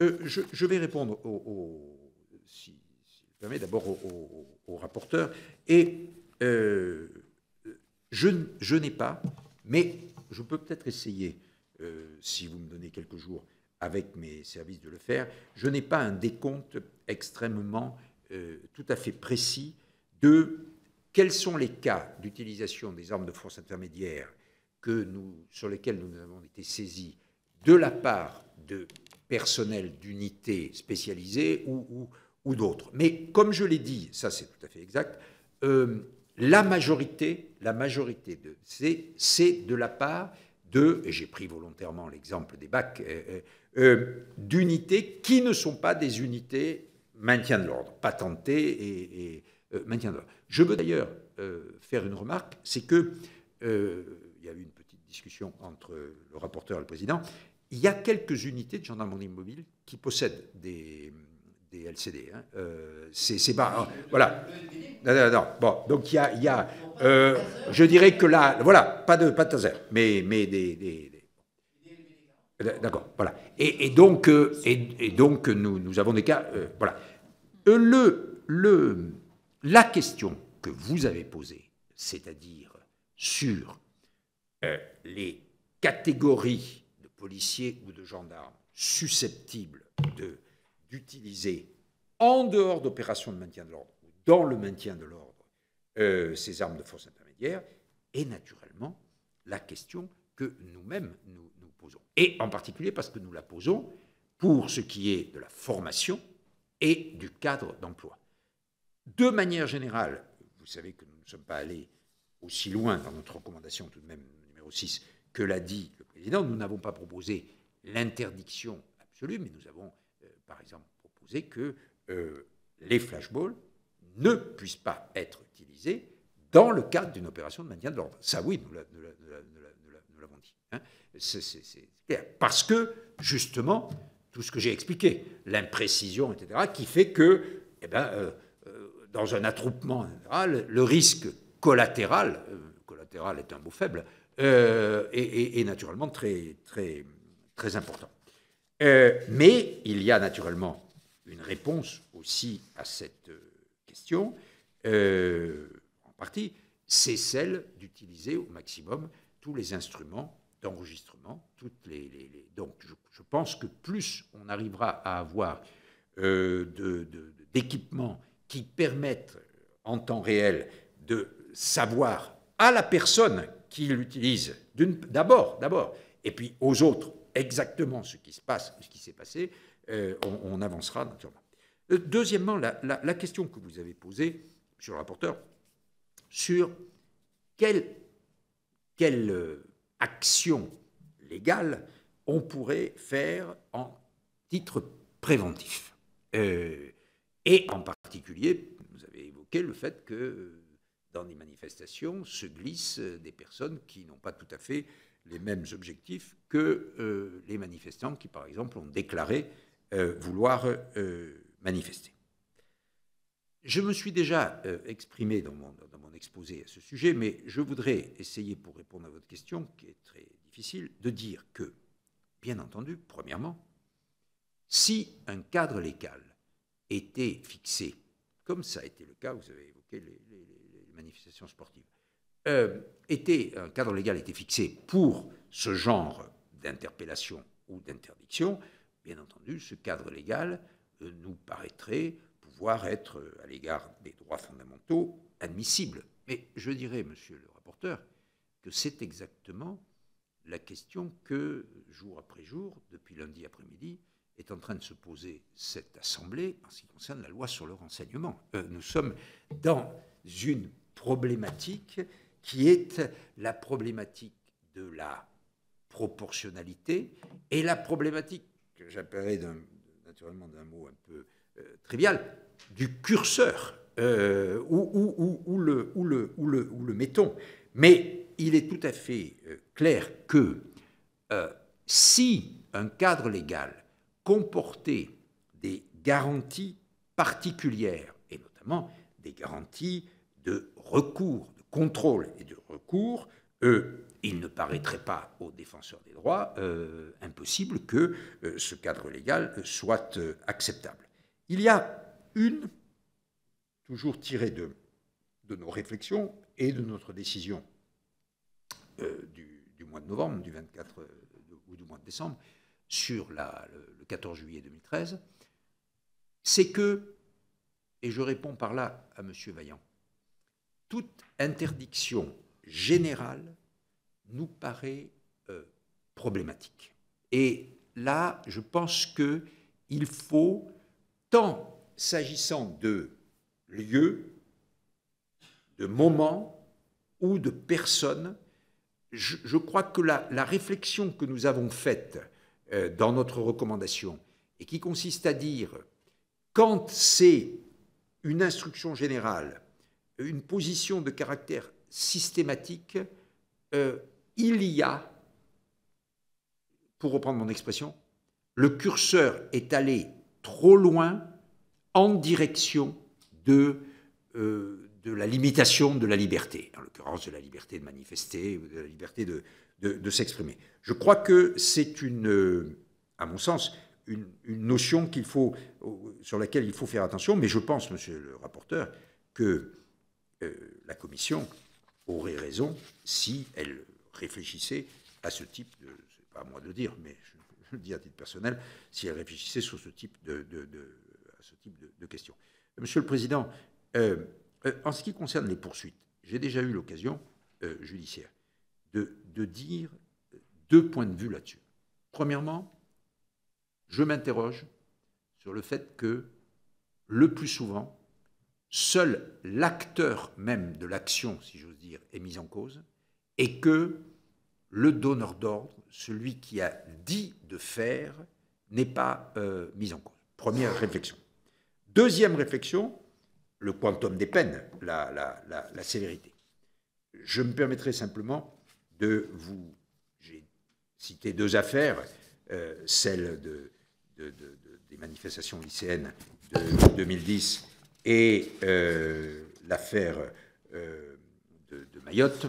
euh, je, vais répondre au, si, si je permet, d'abord au, rapporteurs. rapporteur. Et euh, je, n'ai pas, mais je peux peut-être essayer, euh, si vous me donnez quelques jours, avec mes services de le faire. Je n'ai pas un décompte extrêmement tout à fait précis de quels sont les cas d'utilisation des armes de force intermédiaire que nous, sur lesquels nous avons été saisis de la part de personnel d'unités spécialisées ou, d'autres. Mais comme je l'ai dit, ça c'est tout à fait exact, euh, la majorité, la majorité de c'est de la part de, et j'ai pris volontairement l'exemple des BAC, euh, euh, d'unités qui ne sont pas des unités maintien de l'ordre, patentées et euh, je veux d'ailleurs euh, faire une remarque, c'est que euh, il y a eu une petite discussion entre le rapporteur et le président. Il y a quelques unités de gendarmerie mobile qui possèdent des, LCD. Hein. c'est pas. Ah, voilà. Non, Bon, donc il y a. je dirais que là. Voilà, pas de, pas de taser, mais, mais des. D'accord, voilà. Et, donc, donc nous, nous avons des cas. voilà. le. le la question que vous avez posée, c'est-à-dire sur euh, les catégories de policiers ou de gendarmes susceptibles d'utiliser en dehors d'opérations de maintien de l'ordre ou dans le maintien de l'ordre euh, ces armes de force intermédiaire, est naturellement la question que nous-mêmes nous posons. Et en particulier parce que nous la posons pour ce qui est de la formation et du cadre d'emploi. De manière générale, vous savez que nous ne sommes pas allés aussi loin dans notre recommandation tout de même numéro 6 que l'a dit le président. Nous n'avons pas proposé l'interdiction absolue, mais nous avons euh, par exemple proposé que euh, les flashballs ne puissent pas être utilisés dans le cadre d'une opération de maintien de l'ordre. Ça oui, nous, l'avons dit. Hein. Parce que justement, tout ce que j'ai expliqué, l'imprécision, etc., qui fait que, eh ben, euh, dans un attroupement général, le risque collatéral, euh, collatéral est un mot faible, euh, est, naturellement très, très, très important. Euh, mais il y a naturellement une réponse aussi à cette question, en partie, c'est celle d'utiliser au maximum tous les instruments d'enregistrement. Toutes les, Donc je, je, pense que plus on arrivera à avoir d'équipements qui permettent en temps réel de savoir à la personne qui l'utilise, d'abord, d'abord, et puis aux autres exactement ce qui se passe, ce qui s'est passé, euh, on, avancera naturellement. Euh, deuxièmement, la, question que vous avez posée, Monsieur le rapporteur, sur quelle, quelle euh, action légale on pourrait faire en titre préventif. et en particulier, particulier, vous avez évoqué le fait que euh, dans les manifestations se glissent euh, des personnes qui n'ont pas tout à fait les mêmes objectifs que euh, les manifestants qui, par exemple, ont déclaré vouloir manifester. Je me suis déjà exprimé dans mon, dans mon, exposé à ce sujet, mais je voudrais essayer, pour répondre à votre question, qui est très difficile, de dire que, bien entendu, premièrement, si un cadre légal était fixé, comme ça a été le cas, vous avez évoqué les, manifestations sportives, euh, était, un cadre légal était fixé pour ce genre d'interpellation ou d'interdiction, bien entendu, ce cadre légal euh, nous paraîtrait pouvoir être, euh, à l'égard des droits fondamentaux, admissible. Mais je dirais, monsieur le rapporteur, que c'est exactement la question que, jour après jour, depuis lundi après-midi, est en train de se poser cette Assemblée en ce qui concerne la loi sur le renseignement. Euh, nous sommes dans une problématique qui est la problématique de la proportionnalité et la problématique que j'appellerai naturellement d'un mot un peu euh, trivial du curseur euh, le, où, le, le, où le mettons. Mais il est tout à fait clair que si un cadre légal comporter des garanties particulières, et notamment des garanties de recours, de contrôle et de recours, euh, il ne paraîtrait pas aux défenseurs des droits euh, impossible que euh, ce cadre légal soit euh, acceptable. Il y a une, toujours tirée de, nos réflexions et de notre décision du, mois de novembre, du 24 ou du mois de décembre, sur le, 14 juillet 2013, c'est que, et je réponds par là à M. Vaillant, toute interdiction générale nous paraît euh, problématique. Et là, je pense qu'il faut, tant s'agissant de lieux, de moments ou de personnes, je, crois que la, réflexion que nous avons faite euh, dans notre recommandation, et qui consiste à dire, quand c'est une instruction générale, une position de caractère systématique, euh, il y a, pour reprendre mon expression, le curseur est allé trop loin en direction de, euh, de la limitation de la liberté, en l'occurrence de la liberté de manifester, de la liberté de, de, s'exprimer. Je crois que c'est une, euh, à mon sens, une, notion qu'il faut, euh, sur laquelle il faut faire attention, mais je pense, monsieur le rapporteur, que euh, la Commission aurait raison si elle réfléchissait à ce type de, c'est pas à moi de le dire, mais je, le dis à titre personnel, si elle réfléchissait sur ce type de, ce type de, questions. Monsieur le Président, en ce qui concerne les poursuites, j'ai déjà eu l'occasion judiciaire de, dire deux points de vue là-dessus. Premièrement, je m'interroge sur le fait que, le plus souvent, seul l'acteur même de l'action, si j'ose dire, est mis en cause, et que le donneur d'ordre, celui qui a dit de faire, n'est pas euh, mis en cause. Première réflexion. Deuxième réflexion, le quantum des peines, la, la sévérité. Je me permettrai simplement de vous. J'ai cité deux affaires, euh, celle des manifestations lycéennes de 2010 et euh, l'affaire euh, de, Mayotte,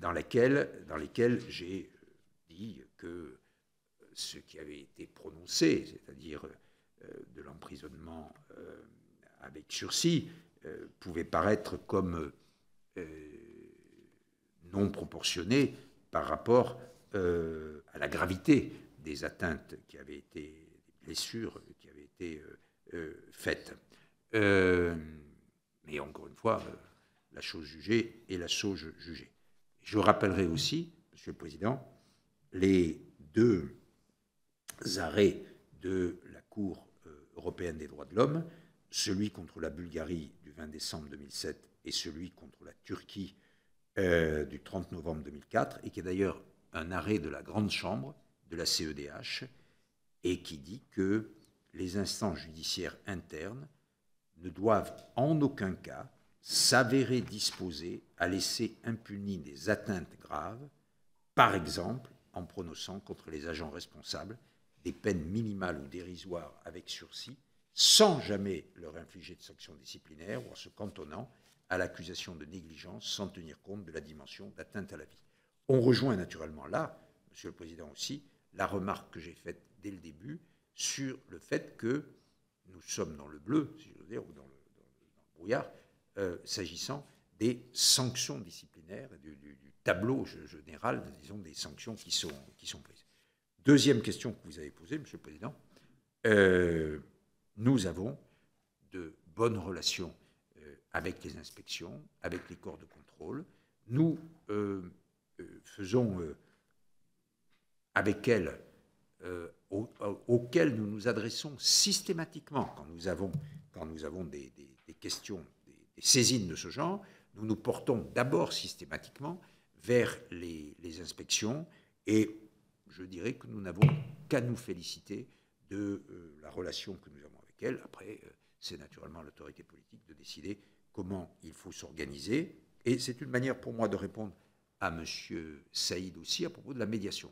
dans, laquelle, dans lesquelles j'ai dit que ce qui avait été prononcé, c'est-à-dire de l'emprisonnement avec sursis, pouvait paraître comme non proportionnée par rapport euh, à la gravité des atteintes qui avaient été, des blessures qui avaient été euh, euh, faites. mais encore une fois, la chose jugée est la chose jugée. Je rappellerai aussi, Monsieur le Président, les deux arrêts de la Cour européenne des droits de l'homme, celui contre la Bulgarie du 20 décembre 2007 et celui contre la Turquie euh, du 30 novembre 2004, et qui est d'ailleurs un arrêt de la Grande Chambre de la CEDH, et qui dit que les instances judiciaires internes ne doivent en aucun cas s'avérer disposées à laisser impunies des atteintes graves, par exemple en prononçant contre les agents responsables des peines minimales ou dérisoires avec sursis, sans jamais leur infliger de sanctions disciplinaires ou en se cantonnant à l'accusation de négligence sans tenir compte de la dimension d'atteinte à la vie. On rejoint naturellement là, Monsieur le Président aussi, la remarque que j'ai faite dès le début sur le fait que nous sommes dans le bleu, si je veux dire, ou dans le, brouillard, euh, s'agissant des sanctions disciplinaires, du, tableau général, disons, des sanctions qui sont, qui sont prises. Deuxième question que vous avez posée, Monsieur le Président, euh, nous avons de bonnes relations avec les inspections, avec les corps de contrôle. Nous euh, euh, faisons euh, avec elles, auxquelles nous nous adressons systématiquement quand nous avons, quand nous avons des, questions, des, saisines de ce genre, nous nous portons d'abord systématiquement vers les, inspections et je dirais que nous n'avons qu'à nous féliciter de la relation que nous avons avec elles. Après, c'est naturellement l'autorité politique de décider comment il faut s'organiser. Et c'est une manière pour moi de répondre à monsieur Saïd aussi à propos de la médiation.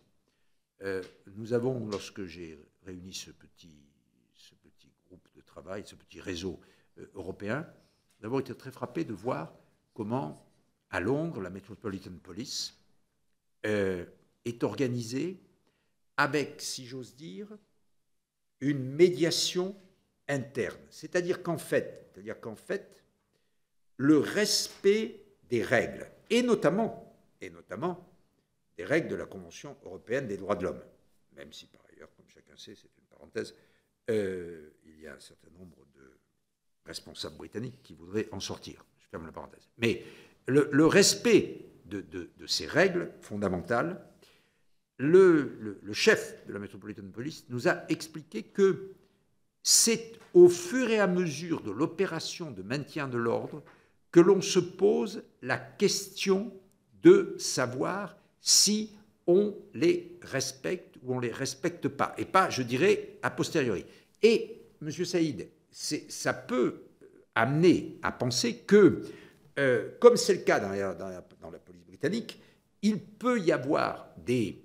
Euh, nous avons, lorsque j'ai réuni ce petit, ce petit groupe de travail, ce petit réseau euh, européen, d'abord été très frappés de voir comment, à Londres, la Metropolitan Police euh, est organisée avec, si j'ose dire, une médiation interne. C'est-à-dire qu'en fait, c'est-à-dire qu'en fait, le respect des règles, et notamment, et notamment des règles de la Convention européenne des droits de l'homme, même si par ailleurs, comme chacun sait, c'est une parenthèse, euh, il y a un certain nombre de responsables britanniques qui voudraient en sortir. Je ferme la parenthèse. Mais le, respect de, ces règles fondamentales, le, le, chef de la Metropolitan Police nous a expliqué que c'est au fur et à mesure de l'opération de maintien de l'ordre l'on se pose la question de savoir si on les respecte ou on ne les respecte pas, et pas, je dirais, a posteriori. Et, Monsieur Saïd, ça peut amener à penser que, euh, comme c'est le cas dans dans la, police britannique, il peut y avoir des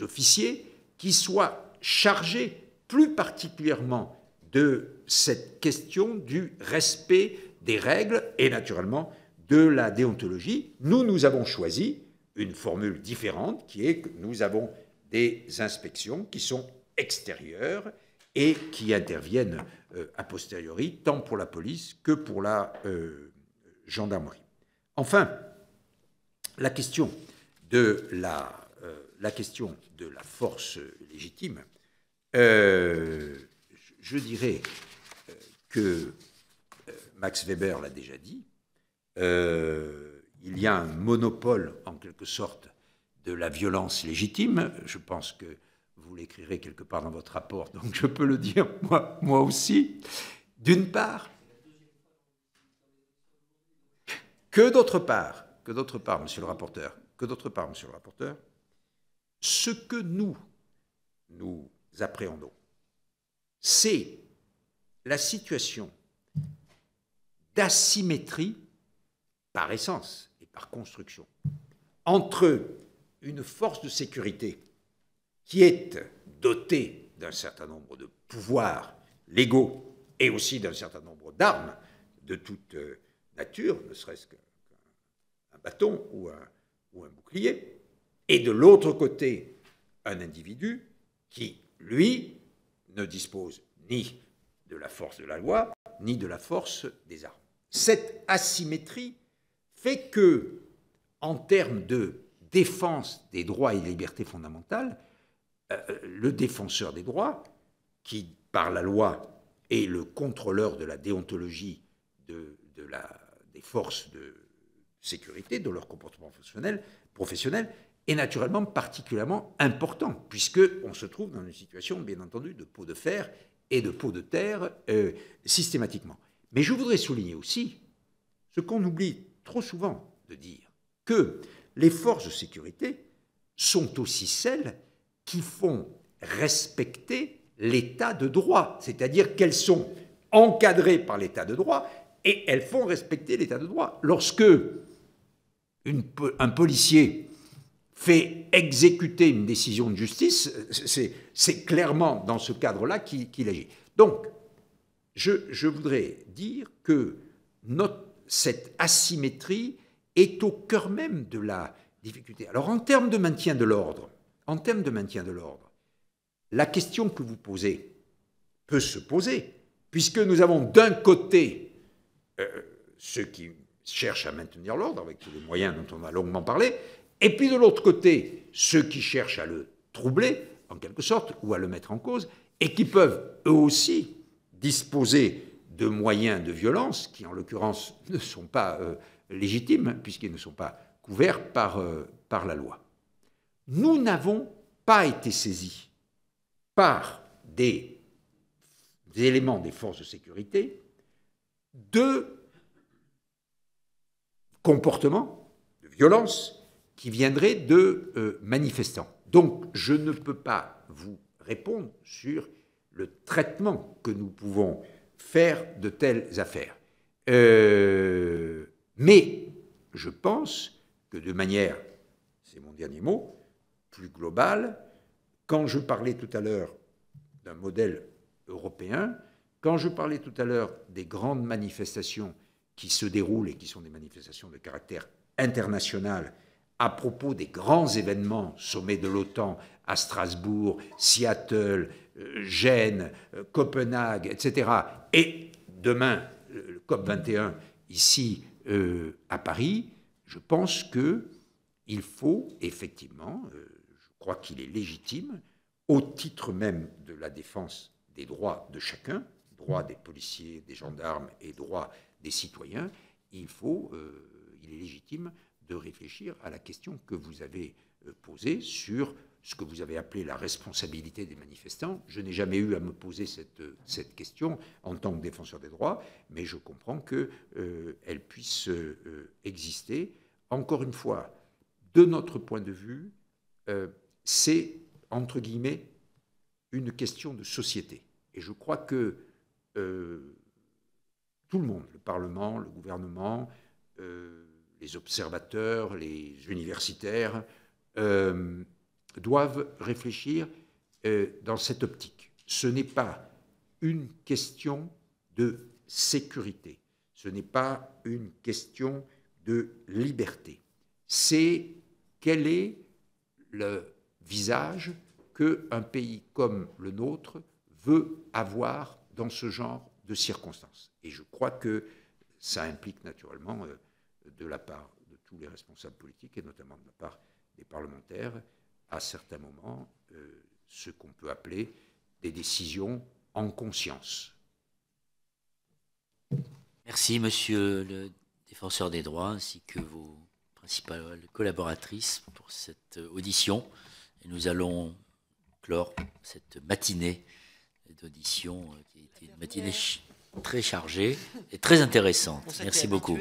officiers qui soient chargés plus particulièrement de cette question du respect des règles et naturellement de la déontologie. Nous, nous avons choisi une formule différente qui est que nous avons des inspections qui sont extérieures et qui interviennent euh, a posteriori, tant pour la police que pour la euh, gendarmerie. Enfin, la question de la, euh, la question de la force légitime, je dirais que Max Weber l'a déjà dit, euh, il y a un monopole en quelque sorte de la violence légitime. Je pense que vous l'écrirez quelque part dans votre rapport, donc je peux le dire moi, moi aussi. D'une part, que d'autre part, que d'autre part, Monsieur le rapporteur, que d'autre part, Monsieur le rapporteur, ce que nous nous appréhendons, c'est la situation d'asymétrie, par essence et par construction, entre une force de sécurité qui est dotée d'un certain nombre de pouvoirs légaux et aussi d'un certain nombre d'armes de toute euh, nature, ne serait-ce qu'un bâton ou un, ou un bouclier, et de l'autre côté, un individu qui, lui, ne dispose ni de la force de la loi, ni de la force des armes. Cette asymétrie fait que, en termes de défense des droits et libertés fondamentales, euh, euh, le défenseur des droits, qui par la loi est le contrôleur de la déontologie des forces de sécurité, de leur comportement professionnel, professionnel est naturellement particulièrement important, puisqu'on se trouve dans une situation, bien entendu, de peau de fer et de peau de terre euh, systématiquement. Mais je voudrais souligner aussi ce qu'on oublie trop souvent de dire, que les forces de sécurité sont aussi celles qui font respecter l'état de droit, c'est-à-dire qu'elles sont encadrées par l'état de droit et elles font respecter l'état de droit. Lorsque un policier fait exécuter une décision de justice, c'est clairement dans ce cadre-là qu'il agit. Donc, je, voudrais dire que cette asymétrie est au cœur même de la difficulté. Alors en termes de maintien de l'ordre, en termes de maintien de l'ordre, la question que vous posez peut se poser, puisque nous avons d'un côté euh, ceux qui cherchent à maintenir l'ordre avec tous les moyens dont on a longuement parlé, et puis de l'autre côté ceux qui cherchent à le troubler en quelque sorte ou à le mettre en cause, et qui peuvent eux aussi disposer de moyens de violence, qui en l'occurrence ne sont pas euh, légitimes, puisqu'ils ne sont pas couverts par, euh, par la loi. Nous n'avons pas été saisis par des, éléments des forces de sécurité de comportements, de violence, qui viendraient de euh, manifestants. Donc, je ne peux pas vous répondre sur le traitement que nous pouvons faire de telles affaires. Euh, mais je pense que de manière, c'est mon dernier mot, plus globale, quand je parlais tout à l'heure d'un modèle européen, quand je parlais tout à l'heure des grandes manifestations qui se déroulent et qui sont des manifestations de caractère international à propos des grands événements, sommet de l'OTAN à Strasbourg, Seattle, Gênes, Copenhague, etc. Et demain, le COP21, ici euh, à Paris, je pense qu'il faut effectivement, euh, je crois qu'il est légitime, au titre même de la défense des droits de chacun, droits des policiers, des gendarmes et droits des citoyens, il faut, euh, il est légitime de réfléchir à la question que vous avez posée sur ce que vous avez appelé la responsabilité des manifestants. Je n'ai jamais eu à me poser cette, question en tant que défenseur des droits, mais je comprends qu'elle euh, puisse euh, exister. Encore une fois, de notre point de vue, euh, c'est, entre guillemets, une question de société. Et je crois que tout le monde, le Parlement, le gouvernement, les observateurs, les universitaires, doivent réfléchir euh, dans cette optique. Ce n'est pas une question de sécurité, ce n'est pas une question de liberté, c'est quel est le visage qu'un pays comme le nôtre veut avoir dans ce genre de circonstances. Et je crois que ça implique naturellement euh, de la part de tous les responsables politiques et notamment de la part des parlementaires à certains moments euh, ce qu'on peut appeler des décisions en conscience. Merci, monsieur le défenseur des droits, ainsi que vos principales collaboratrices pour cette audition. nous allons clore cette matinée d'audition euh, qui a été une matinée très chargée et très intéressante. Merci beaucoup.